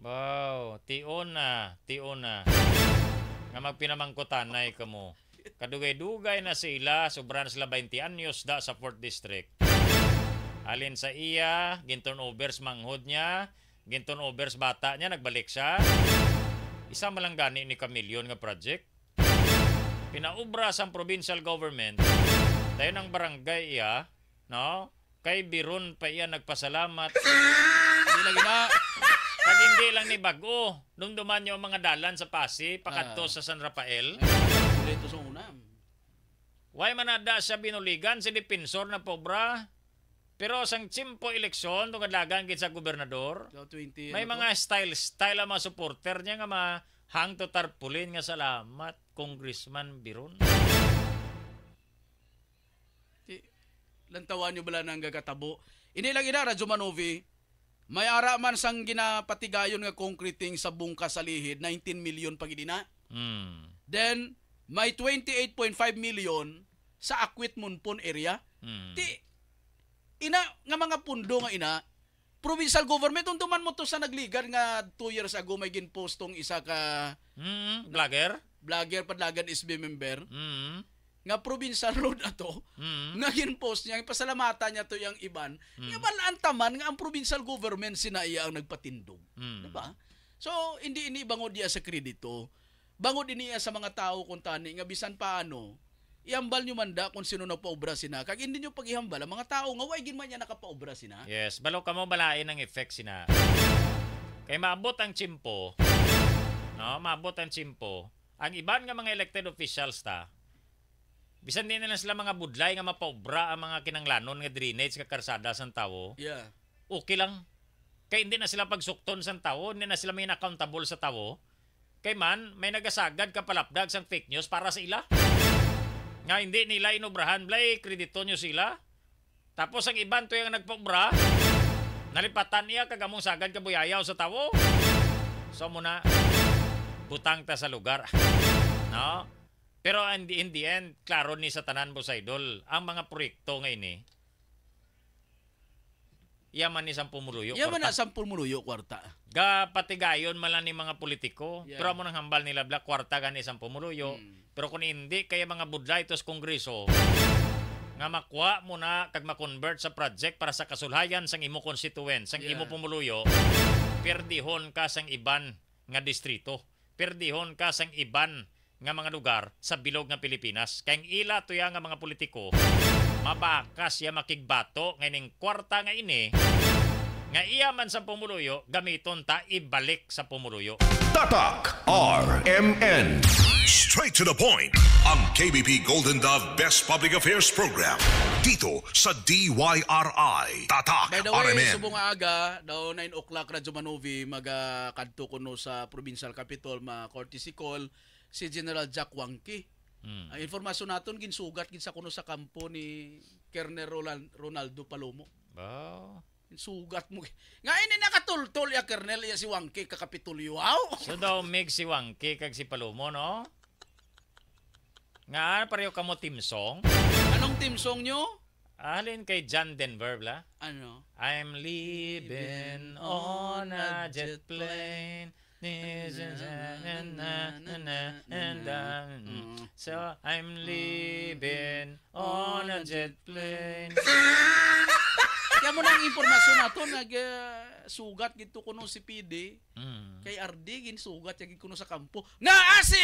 Wow, ti na, ti na. Nga magpinamangkutanay ka mo. Kadugay-dugay na sila, sobrang sila 20 anyos da sa 4th District. Alin sa iya, ginturnovers manghod niya, ginturnovers bata niya, nagbalik siya. Isa malang gani ni Camillion nga project. Pinaubra sa provincial government dayon ang barangay iya, no? Kay Birun pa iya nagpasalamat. Dili gina Pag hindi lang ni Bago, dumduman niyo ang mga dalan sa Pasi, pakadto ah. sa San Rafael. Eh, dito sa unam. Why manada siya binuligan si Dipensor na pobra? Pero sang chimpo eleksyon, tungod lagang gid sa gobernador, so, 20, may ano mga style-style ang mga supporter niya nga mga to tarpulin nga salamat, Congressman Biron. lantawa nyo bala nang gagatabo. Inilang ina, Radyo Manovi, may ara man sang ginapatigayon nga concreting sa bungka sa lihid, 19 million pag na. Hmm. Then, may 28.5 million sa Akwit Munpon area. Mm. Ti, ina nga mga pundo nga ina provincial government untuman mo to sa nagligan nga 2 years ago may ginpostong isa ka mm, vlogger vlogger padlagan SB member mm. nga provincial road ato mm. Mm-hmm. nga ginpost niya pasalamatan niya to yang iban mm. iban ang taman nga ang provincial government sinaiya ang nagpatindog mm. di ba so hindi ini bangod niya sa kredito bangod niya sa mga tao kung tani nga bisan paano ihambal nyo man da kung sino na paobra sina. Kag hindi nyo pag-ihambal, ang mga tao nga way man niya nakapaobra sina. Yes, balo ka mo balain ang effect sina. Kay maabot ang chimpo, no, maabot ang chimpo, ang iban nga mga elected officials ta, bisan din nila sila mga budlay nga mapaubra ang mga kinanglanon nga drainage kakarsada sa tao. Yeah. Okay lang. Kay hindi na sila pagsukton sa tao, hindi na sila may accountable sa tao. Kay man, may nagasagad kapalapdag sang fake news para sa ila nga hindi nila inobrahan, blay, kredito nyo sila. Tapos ang iban to yung nagpobra, nalipatan niya kagamong sagad kabuyayaw sa tawo. So muna, butang ta sa lugar. No? Pero in the, in the end, klaro ni sa tanan mo sa idol, ang mga proyekto ngayon eh, Yaman ni Sampung Muluyo. Yaman na Sampung Muluyo, kwarta. Ga, patigayon mala ni mga politiko. Yeah. Pero mo nang hambal nila, black, kwarta gani Sampung Muluyo. Hmm. Pero kung hindi, kaya mga budlay tos kongreso nga makuha mo na kag ma-convert sa project para sa kasulhayan sang imo constituent, sang yeah. imo pumuluyo, perdihon ka sang iban nga distrito, perdihon ka sang iban nga mga lugar sa bilog nga Pilipinas. Kay ang ila tuya nga mga politiko, mabakas ya makigbato ngayon kwarta nga ini, nga iya man sa pumuluyo gamiton ta ibalik sa pumuluyo. Tatak RMN Straight to the point ang KBP Golden Dove Best Public Affairs Program dito sa DYRI Tatak By the way, RMN subong aga daw 9 o'clock Radyo Manovi magakadto uh, kuno sa Provincial Capital ma courtesy call si General Jack Wangki. Mm. Ang informasyon naton ginsugat gin sa kuno sa kampo ni Kerner Ronaldo Palomo. Wow. Oh. Sugat mo. Nga ini nakatultol ya Kernel ya si Wangke kakapitulyaw. So daw mig si Wangke kag si Palomo no? Nga pareho kamo team song. Anong team song nyo? Alin kay John Denver bla? Ano? I'm leaving on a jet plane. So I'm leaving on a jet plane. Kaya mo nang impormasyon nato nag uh, sugat gito kuno si PD. Mm. Kay RD gin sugat ko kuno sa kampo. Naa ah, si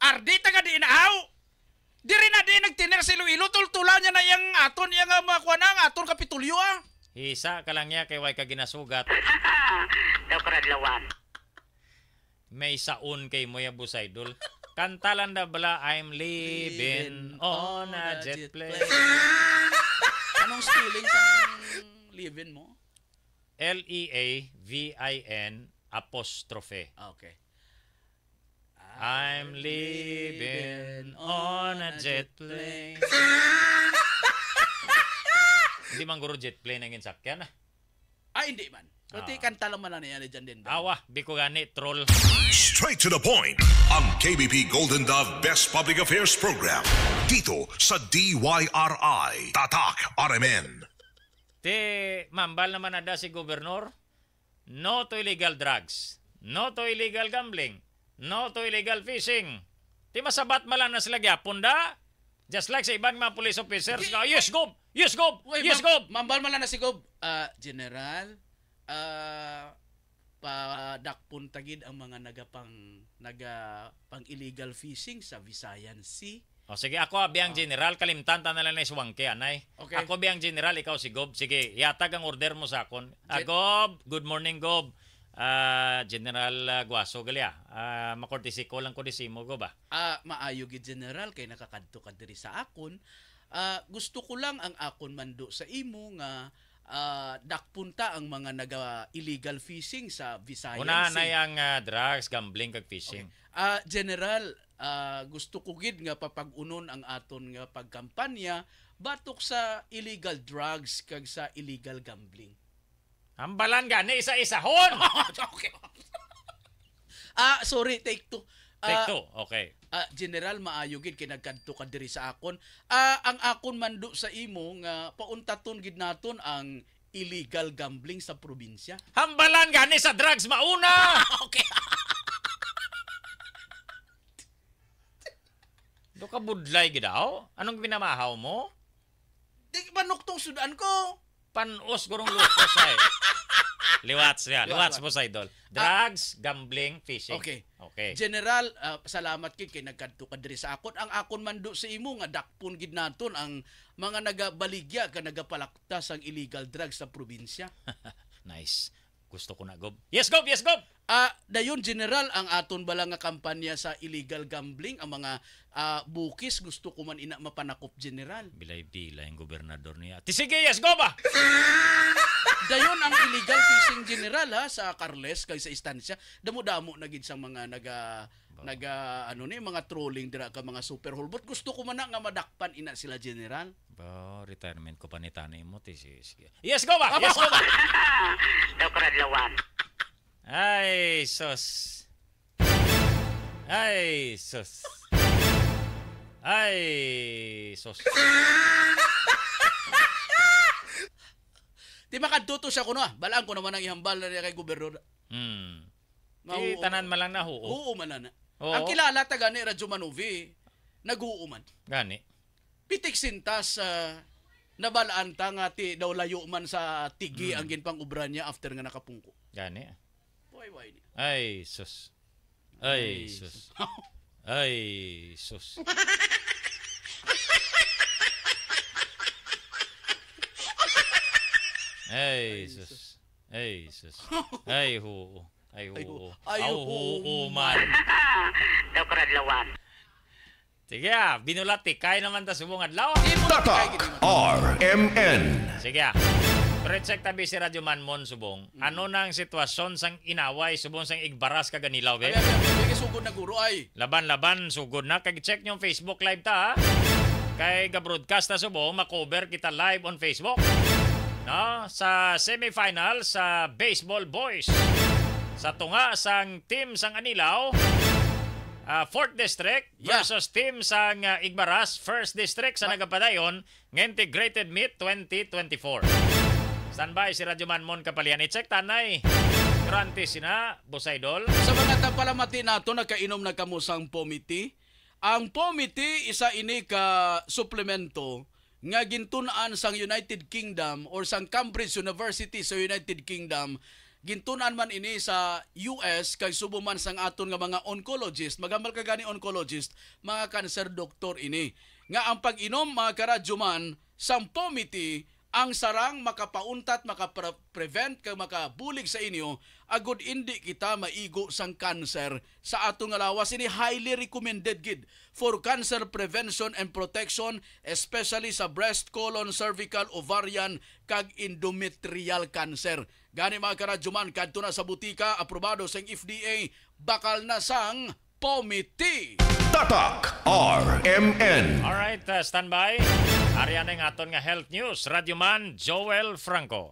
RD taga di inaaw. Diri na di nagtiner si Luilo tultula niya na yang aton yang uh, makuha na aton kapitulyo ah. Isa ka lang niya kay way ka ginasugat. Dokradlawan. May saon kay Moya Busaydol. Kantalan da bala I'm living, living on, on a jet, jet plane. plane. Anong spelling sa live mo? L-E-A-V-I-N apostrophe. Ah, okay. I'm living on a jet plane. hindi man guro jet plane ang sakyan ah. Ay, ah, hindi man. Dati ah. kanta naman na niya ni John Denver. Awa, di ko gani, troll. Straight to the point, ang KBP Golden Dove Best Public Affairs Program. Dito sa DYRI, Tatak RMN. Ti, mambal naman na si Gobernur, no to illegal drugs, no to illegal gambling, no to illegal fishing. Te, masabat malan na sila da? just like sa ibang mga police officers, ah, yes, Gob! Yes, Gob! Yes, Gob! Mambal malan na si Gob. Uh, General, uh, ah, padakpon tagid ang mga nagapang nagapang illegal fishing sa Visayan Sea. O sige, ako ah, biyang oh. Ah. general, kalimtan ta na lang na wangke anay. Okay. Ako biyang general, ikaw si Gob. Sige, yatag ang order mo sa akon. Ah, Gob, good morning Gob. Uh, General uh, Guaso galya. Uh, makortisi ko lang ko di simo go ba? Ah, uh, maayo gid General kay nakakadto ka diri sa akon. Uh, gusto ko lang ang akon mando sa imo nga uh, uh, nakpunta ang mga naga-illegal fishing sa Visayas. Una na eh. yung uh, drugs, gambling, kag fishing. Okay. Uh, ah, General, uh, gusto ko gid nga papag-unon ang aton nga pagkampanya batok sa illegal drugs kag sa illegal gambling. Ambalan gani isa-isa hon. okay. Ah, uh, sorry, take two. Take two, ah, okay. Uh, General, maayo gid kay ka diri sa akon. Uh, ang akon mando sa imo nga uh, pauntaton gid naton ang illegal gambling sa probinsya. Hambalan gani sa drugs mauna. okay. Do ka budlay gid daw? Anong pinamahaw mo? Di manuktong sudan ko. Panos gorong lukos eh. ay. liwats yan. Liwats, mo sa idol. Ah, drugs, ah, gambling, fishing. Okay. Okay. General, uh, salamat kay kay nagkadto ka diri sa akon. Ang akon man do sa imo nga dakpon gid naton ang mga nagabaligya ka nagapalaktas sang illegal drugs sa probinsya. nice gusto ko na gob. Yes gob, yes gob. Ah, uh, dayon general ang aton bala nga kampanya sa illegal gambling ang mga uh, bukis gusto ko man ina mapanakop general. Bilay-bilay ang gobernador niya. Ti sige yes gob. ba? Ah! dayon ang illegal fishing general ha, ah, sa Carles kay sa istansya. Damo-damo na gid sa mga naga uh, nag uh, ano ni mga trolling dira ka mga super hole but gusto ko man na nga madakpan ina sila general ba retirement ko panitani mo ti sige yes go ba yes go ba dokran lawan ay sus ay sus ay sus Di makadto siya kuno ah. Balaan ko naman ang ihambal na niya kay gobernador. Hmm. Mau, e, tanan man lang na ho. Oo, man na. Oo. Ang kilala taga ni Radyo Manuvi, naguuman. Gani. Pitik sintas uh, ah, nabalaan nga ti daw layo man sa tigi mm. ang ginpang ubra niya after nga nakapungko. Gani. Boy, boy. Niya. Ay, sus. Ay, sus. Ay, sus. Ay, sus. Ay, sus. Ay, sus. Ay, ho. Ay, oo. Ay, oo, man. Doktor Adlawan. Sige, ah, binulat eh. Kaya naman ta subong adlaw. Eh, Tatak RMN. Sige. Ah. Recheck tabi si Radyo Manmon subong. Mm. Ano nang sitwasyon sang inaway subong sang igbaras ka ganilaw eh? Ay, sugod na guro ay. Laban-laban sugod na kag check yung Facebook live ta ha. Ah. Kay ga broadcast ta subong makover kita live on Facebook. No, sa semifinal sa Baseball Boys. Sa tunga sang team sang Anilaw, uh, ah, 4th District yeah. versus team sang uh, Igbaras, First District sa Nagapadayon, Integrated Meet 2024. Standby si Radyo Manmon Kapalian. I-check tanay. Grante sina, Busaydol. Sa mga tapalamati nato, nagkainom na kamusang pomiti. Ang pomiti, isa ini ka suplemento nga gintunaan sang United Kingdom or sang Cambridge University sa United Kingdom gintunan man ini sa US kay subo man sang aton nga mga oncologist magambal ka gani oncologist mga cancer doctor ini nga ang pag-inom mga karadyo man sampomiti ang sarang makapauntat makaprevent kag makabulig sa inyo agud indi kita maigo sang cancer sa atong lawas ini highly recommended gid for cancer prevention and protection especially sa breast colon cervical ovarian kag endometrial cancer Gani mga karadyoman, kadto na sa butika, aprobado sa FDA, bakal na sang Pomiti. Tatak RMN. Alright, uh, standby. Ariyan nga aton nga health news. Radyo Joel Franco.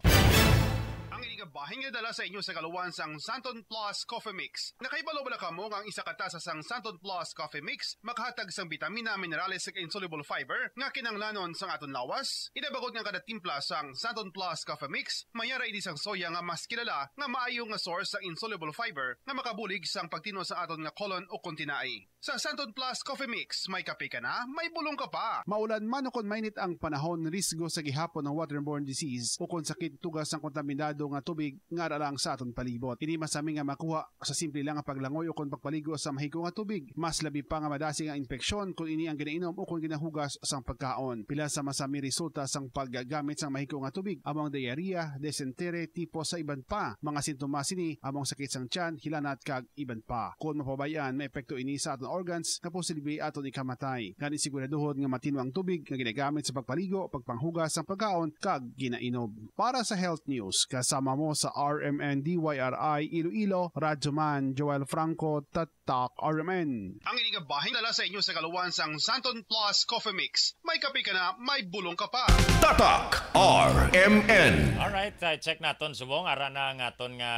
Ang igabahing dala sa inyo sa kaluwan sang Santon Plus Coffee Mix. Nakaibalo bala kamo nga ang isa kata sa sang Santon Plus Coffee Mix makahatag sang vitamina, minerales ug insoluble fiber nga kinanglanon sang aton lawas. Idabagot nga kada timpla sang Santon Plus Coffee Mix mayara ini sang soya nga mas kilala nga maayo nga source sang insoluble fiber nga makabulig sang pagtino sa aton nga colon o kuntinai. Sa Santon Plus Coffee Mix, may kape ka na, may bulong ka pa. Maulan man o kon mainit ang panahon, risgo sa gihapon ng waterborne disease o kon sakit tugas ang kontaminado nga tubig nga lang sa aton palibot. Kini masami nga makuha sa simple lang nga paglangoy o kon pagpaligo sa mahigong nga tubig. Mas labi pa nga madasi nga infeksyon kung ini ang ginainom o kung ginahugas sa pagkaon. Pila sa masami resulta sang paggamit sang mahigong nga tubig among diarrhea, dysentery, tipo sa iban pa. Mga sintomas ini among sakit sang tiyan, hilanat kag iban pa. Kung mapabayaan may epekto ini sa aton organs na posible aton ikamatay. Kani siguraduhon nga matino ang tubig nga ginagamit sa pagpaligo, pagpanghugas sang pagkaon kag ginainom. Para sa Health News kasama mo sa RMNDYRI Iloilo, Radyo Joel Franco, Tatak RMN. Ang inigabahin dala sa inyo sa sang Santon Plus Coffee Mix. May kape ka na, may bulong ka pa. Tatak RMN. Alright, uh, check naton subong ara na nga aton nga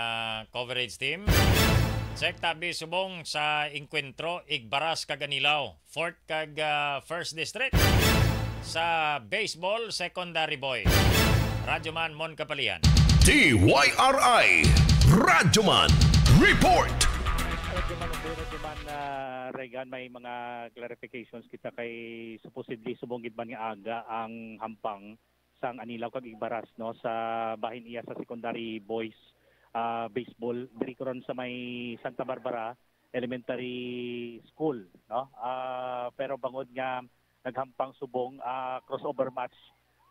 coverage team. Check tabi subong sa inkwentro Igbaras Kaganilaw, 4th kag uh, First District sa baseball secondary boy. Radyo Mon Kapalian. DYRI Radyoman Report uh, Regan, may mga clarifications kita kay supposedly subungit man nga aga ang hampang sang anilaw kag ibaras no sa bahin iya sa secondary boys uh, baseball diri karon sa may Santa Barbara Elementary School no uh, pero bangod nga naghampang subong uh, crossover match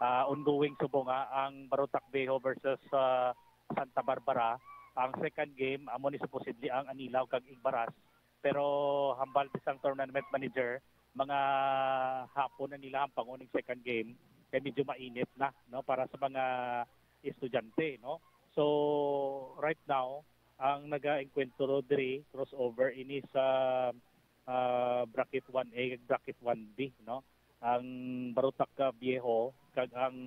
uh, ongoing subunga ah, ang Barutakbeho versus uh, Santa Barbara. Ang second game, amo ni supposedly ang Anilaw kag Igbaras. Pero hambal bisang tournament manager, mga hapon na nila ang panguning second game kaya medyo mainit na no para sa mga estudyante no so right now ang nag-encuentro diri crossover ini sa uh, bracket 1A bracket 1B no ang Barutak Viejo kag ang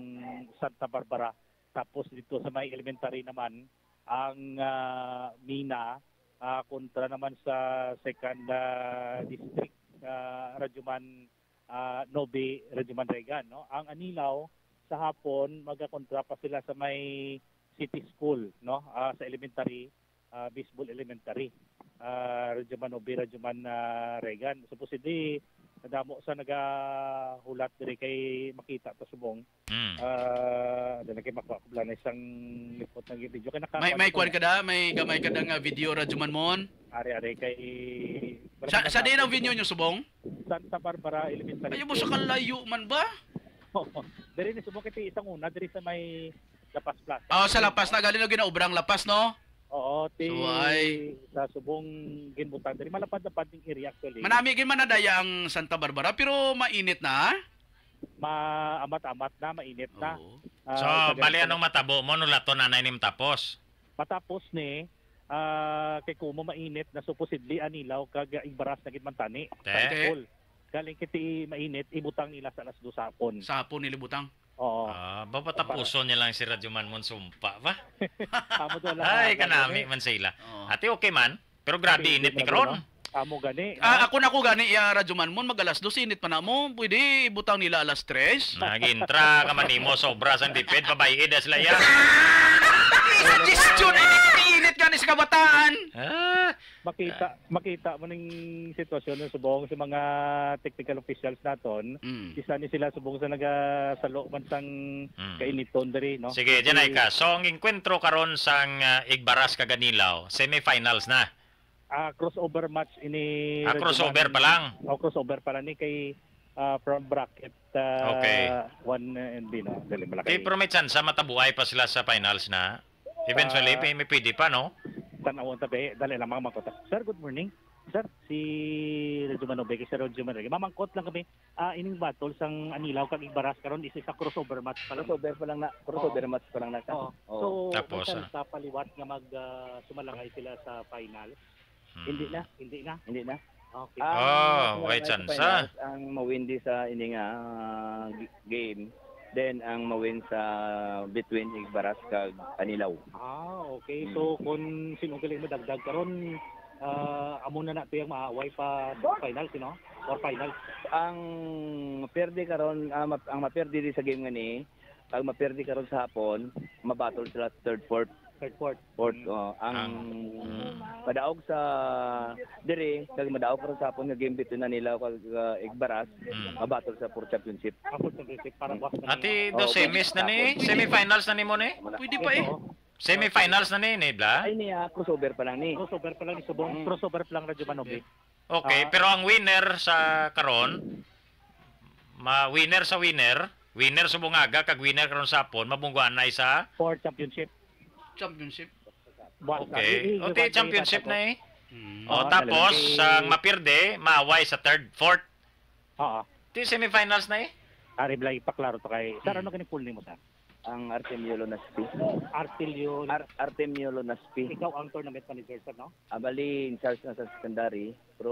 Santa Barbara. Tapos dito sa may elementary naman ang uh, Mina uh, kontra naman sa second uh, district uh, Rajuman uh, Nobe Rajuman Regan no ang Anilaw sa hapon magkakontra pa sila sa may city school no uh, sa elementary uh, baseball elementary uh, Rajuman Nobe Rajuman uh, Regan supposedly so, nadamo sa nagahulat diri kay makita to subong hmm. ah mm. uh, dili kay makakublan isang lipot na video kay naka may may kwan kada may gamay kada nga ah, video ra juman mon ari ari kay sa sa din ang video nyo subong Santa Barbara Elementary ayo mo sa kalayo man ba diri ni subong kay isang una diri sa may Lapas Plaza. Oh, sa Lapas na galing na ginaubrang Lapas, no? Oo, ti so, ay, sa subong ginbutan diri malapad-lapad ning area actually. Manami gyud man ang Santa Barbara pero mainit na. Maamat-amat na, mainit na. Uh, so, uh, bali anong matabo mo no lato na nainim tapos? Patapos ni uh, kay kumo mainit na supposedly anilaw kag igbaras na gid man tani. Galing kiti mainit ibutang nila sa alas 2 sapon. hapon. Sa Oo. Ah, babatapuso nila lang si Radyo Man sumpa ba? Amo do lang. Ay, kanami man sila. Oh. Ate okay man, pero grabe okay, init ni karon. Amo gani. Ah, ako na ko gani ya Radyo Man Mon magalas do init pa na mo. Pwede ibutang nila alas 3. Nagintra ka man nimo sobra sang dipid babayi da sila ya. Suggestion ini ni sa kabataan. Ah. Makita makita mo ning sitwasyon ng subong sa mga technical officials naton. Mm. Isa ni sila subong sa naga sa man sang mm. kainiton diri no. Sige, diyan ay ka. So ang enkwentro karon sang uh, ah, Igbaras kaganilaw, semifinals na. Ah, uh, crossover match ini Ah, crossover pa lang. Oh, crossover pa lang ni kay uh, ah, from bracket uh, okay. one and uh, B no. Dali malaki. Okay, pero may chance matabuhay pa sila sa finals na. Eventually, uh, may pwede pa, no? Tanawon tabi, dali lang mga mangkot. Sir, good morning. Sir, si Rezuman Obeke, Sir Rezuman Obeke. Mamangkot lang kami, uh, ining battle sang Anilaw, kag Igbaras, karon is sa crossover match pa lang. Crossover pa lang na, crossover match pa lang na. Oo. So, Tapos, uh, ah. sa paliwat nga mag uh, sumalangay sila sa final. Hmm. Hindi na, hindi na. Hindi na. Okay. Um, why oh, may chance ang mawindi sa ining uh, game Then ang mawin sa between Igbaras kag Anilaw. Ah, okay. So mm. kung sino galing madagdag karon uh, amo na na tuyang maaway pa sa finals sino? Or finals. Ang maperdi karon uh, ma- ang maperde di sa game ngani, pag maperde karon sa hapon, mabattle sila third fourth. Third port. Port, mm. oh. Ang um, mm. padaog sa diri, kag madaog karon sa hapon nga game bito na nila kag uh, Igbaras, mm. sa port championship. Ako championship para bukas na. Ati do oh, semis na ni, semifinals na ni mo ni. Pwede pa eh. Oh. Semifinals na ni, Nebla? Ay niya, ah, crossover pa lang ni. Crossover pa lang ni Subong. Mm. Crossover pa lang Radyo Manobi. Okay, ah. pero ang winner sa karon, ma winner sa winner, winner sa bungaga kag winner karon sapon, mabungguan na sa Port Championship championship. Okay. O, di oh, championship na eh. Mm. O, oh, Oo, ah, tapos, talaga. ang ah, mapirde, maaway sa third, fourth. Oo. Ito yung semifinals na eh. Ari Blay, paklaro to kay... Sir, hmm. ano kanyang full name mo, sir? Ang Artemio Lonaspi. Artilio, Ar Artemio Lonaspi. ikaw ang tournament manager, sir, no? Abali, ah, in charge na sa secondary. Pero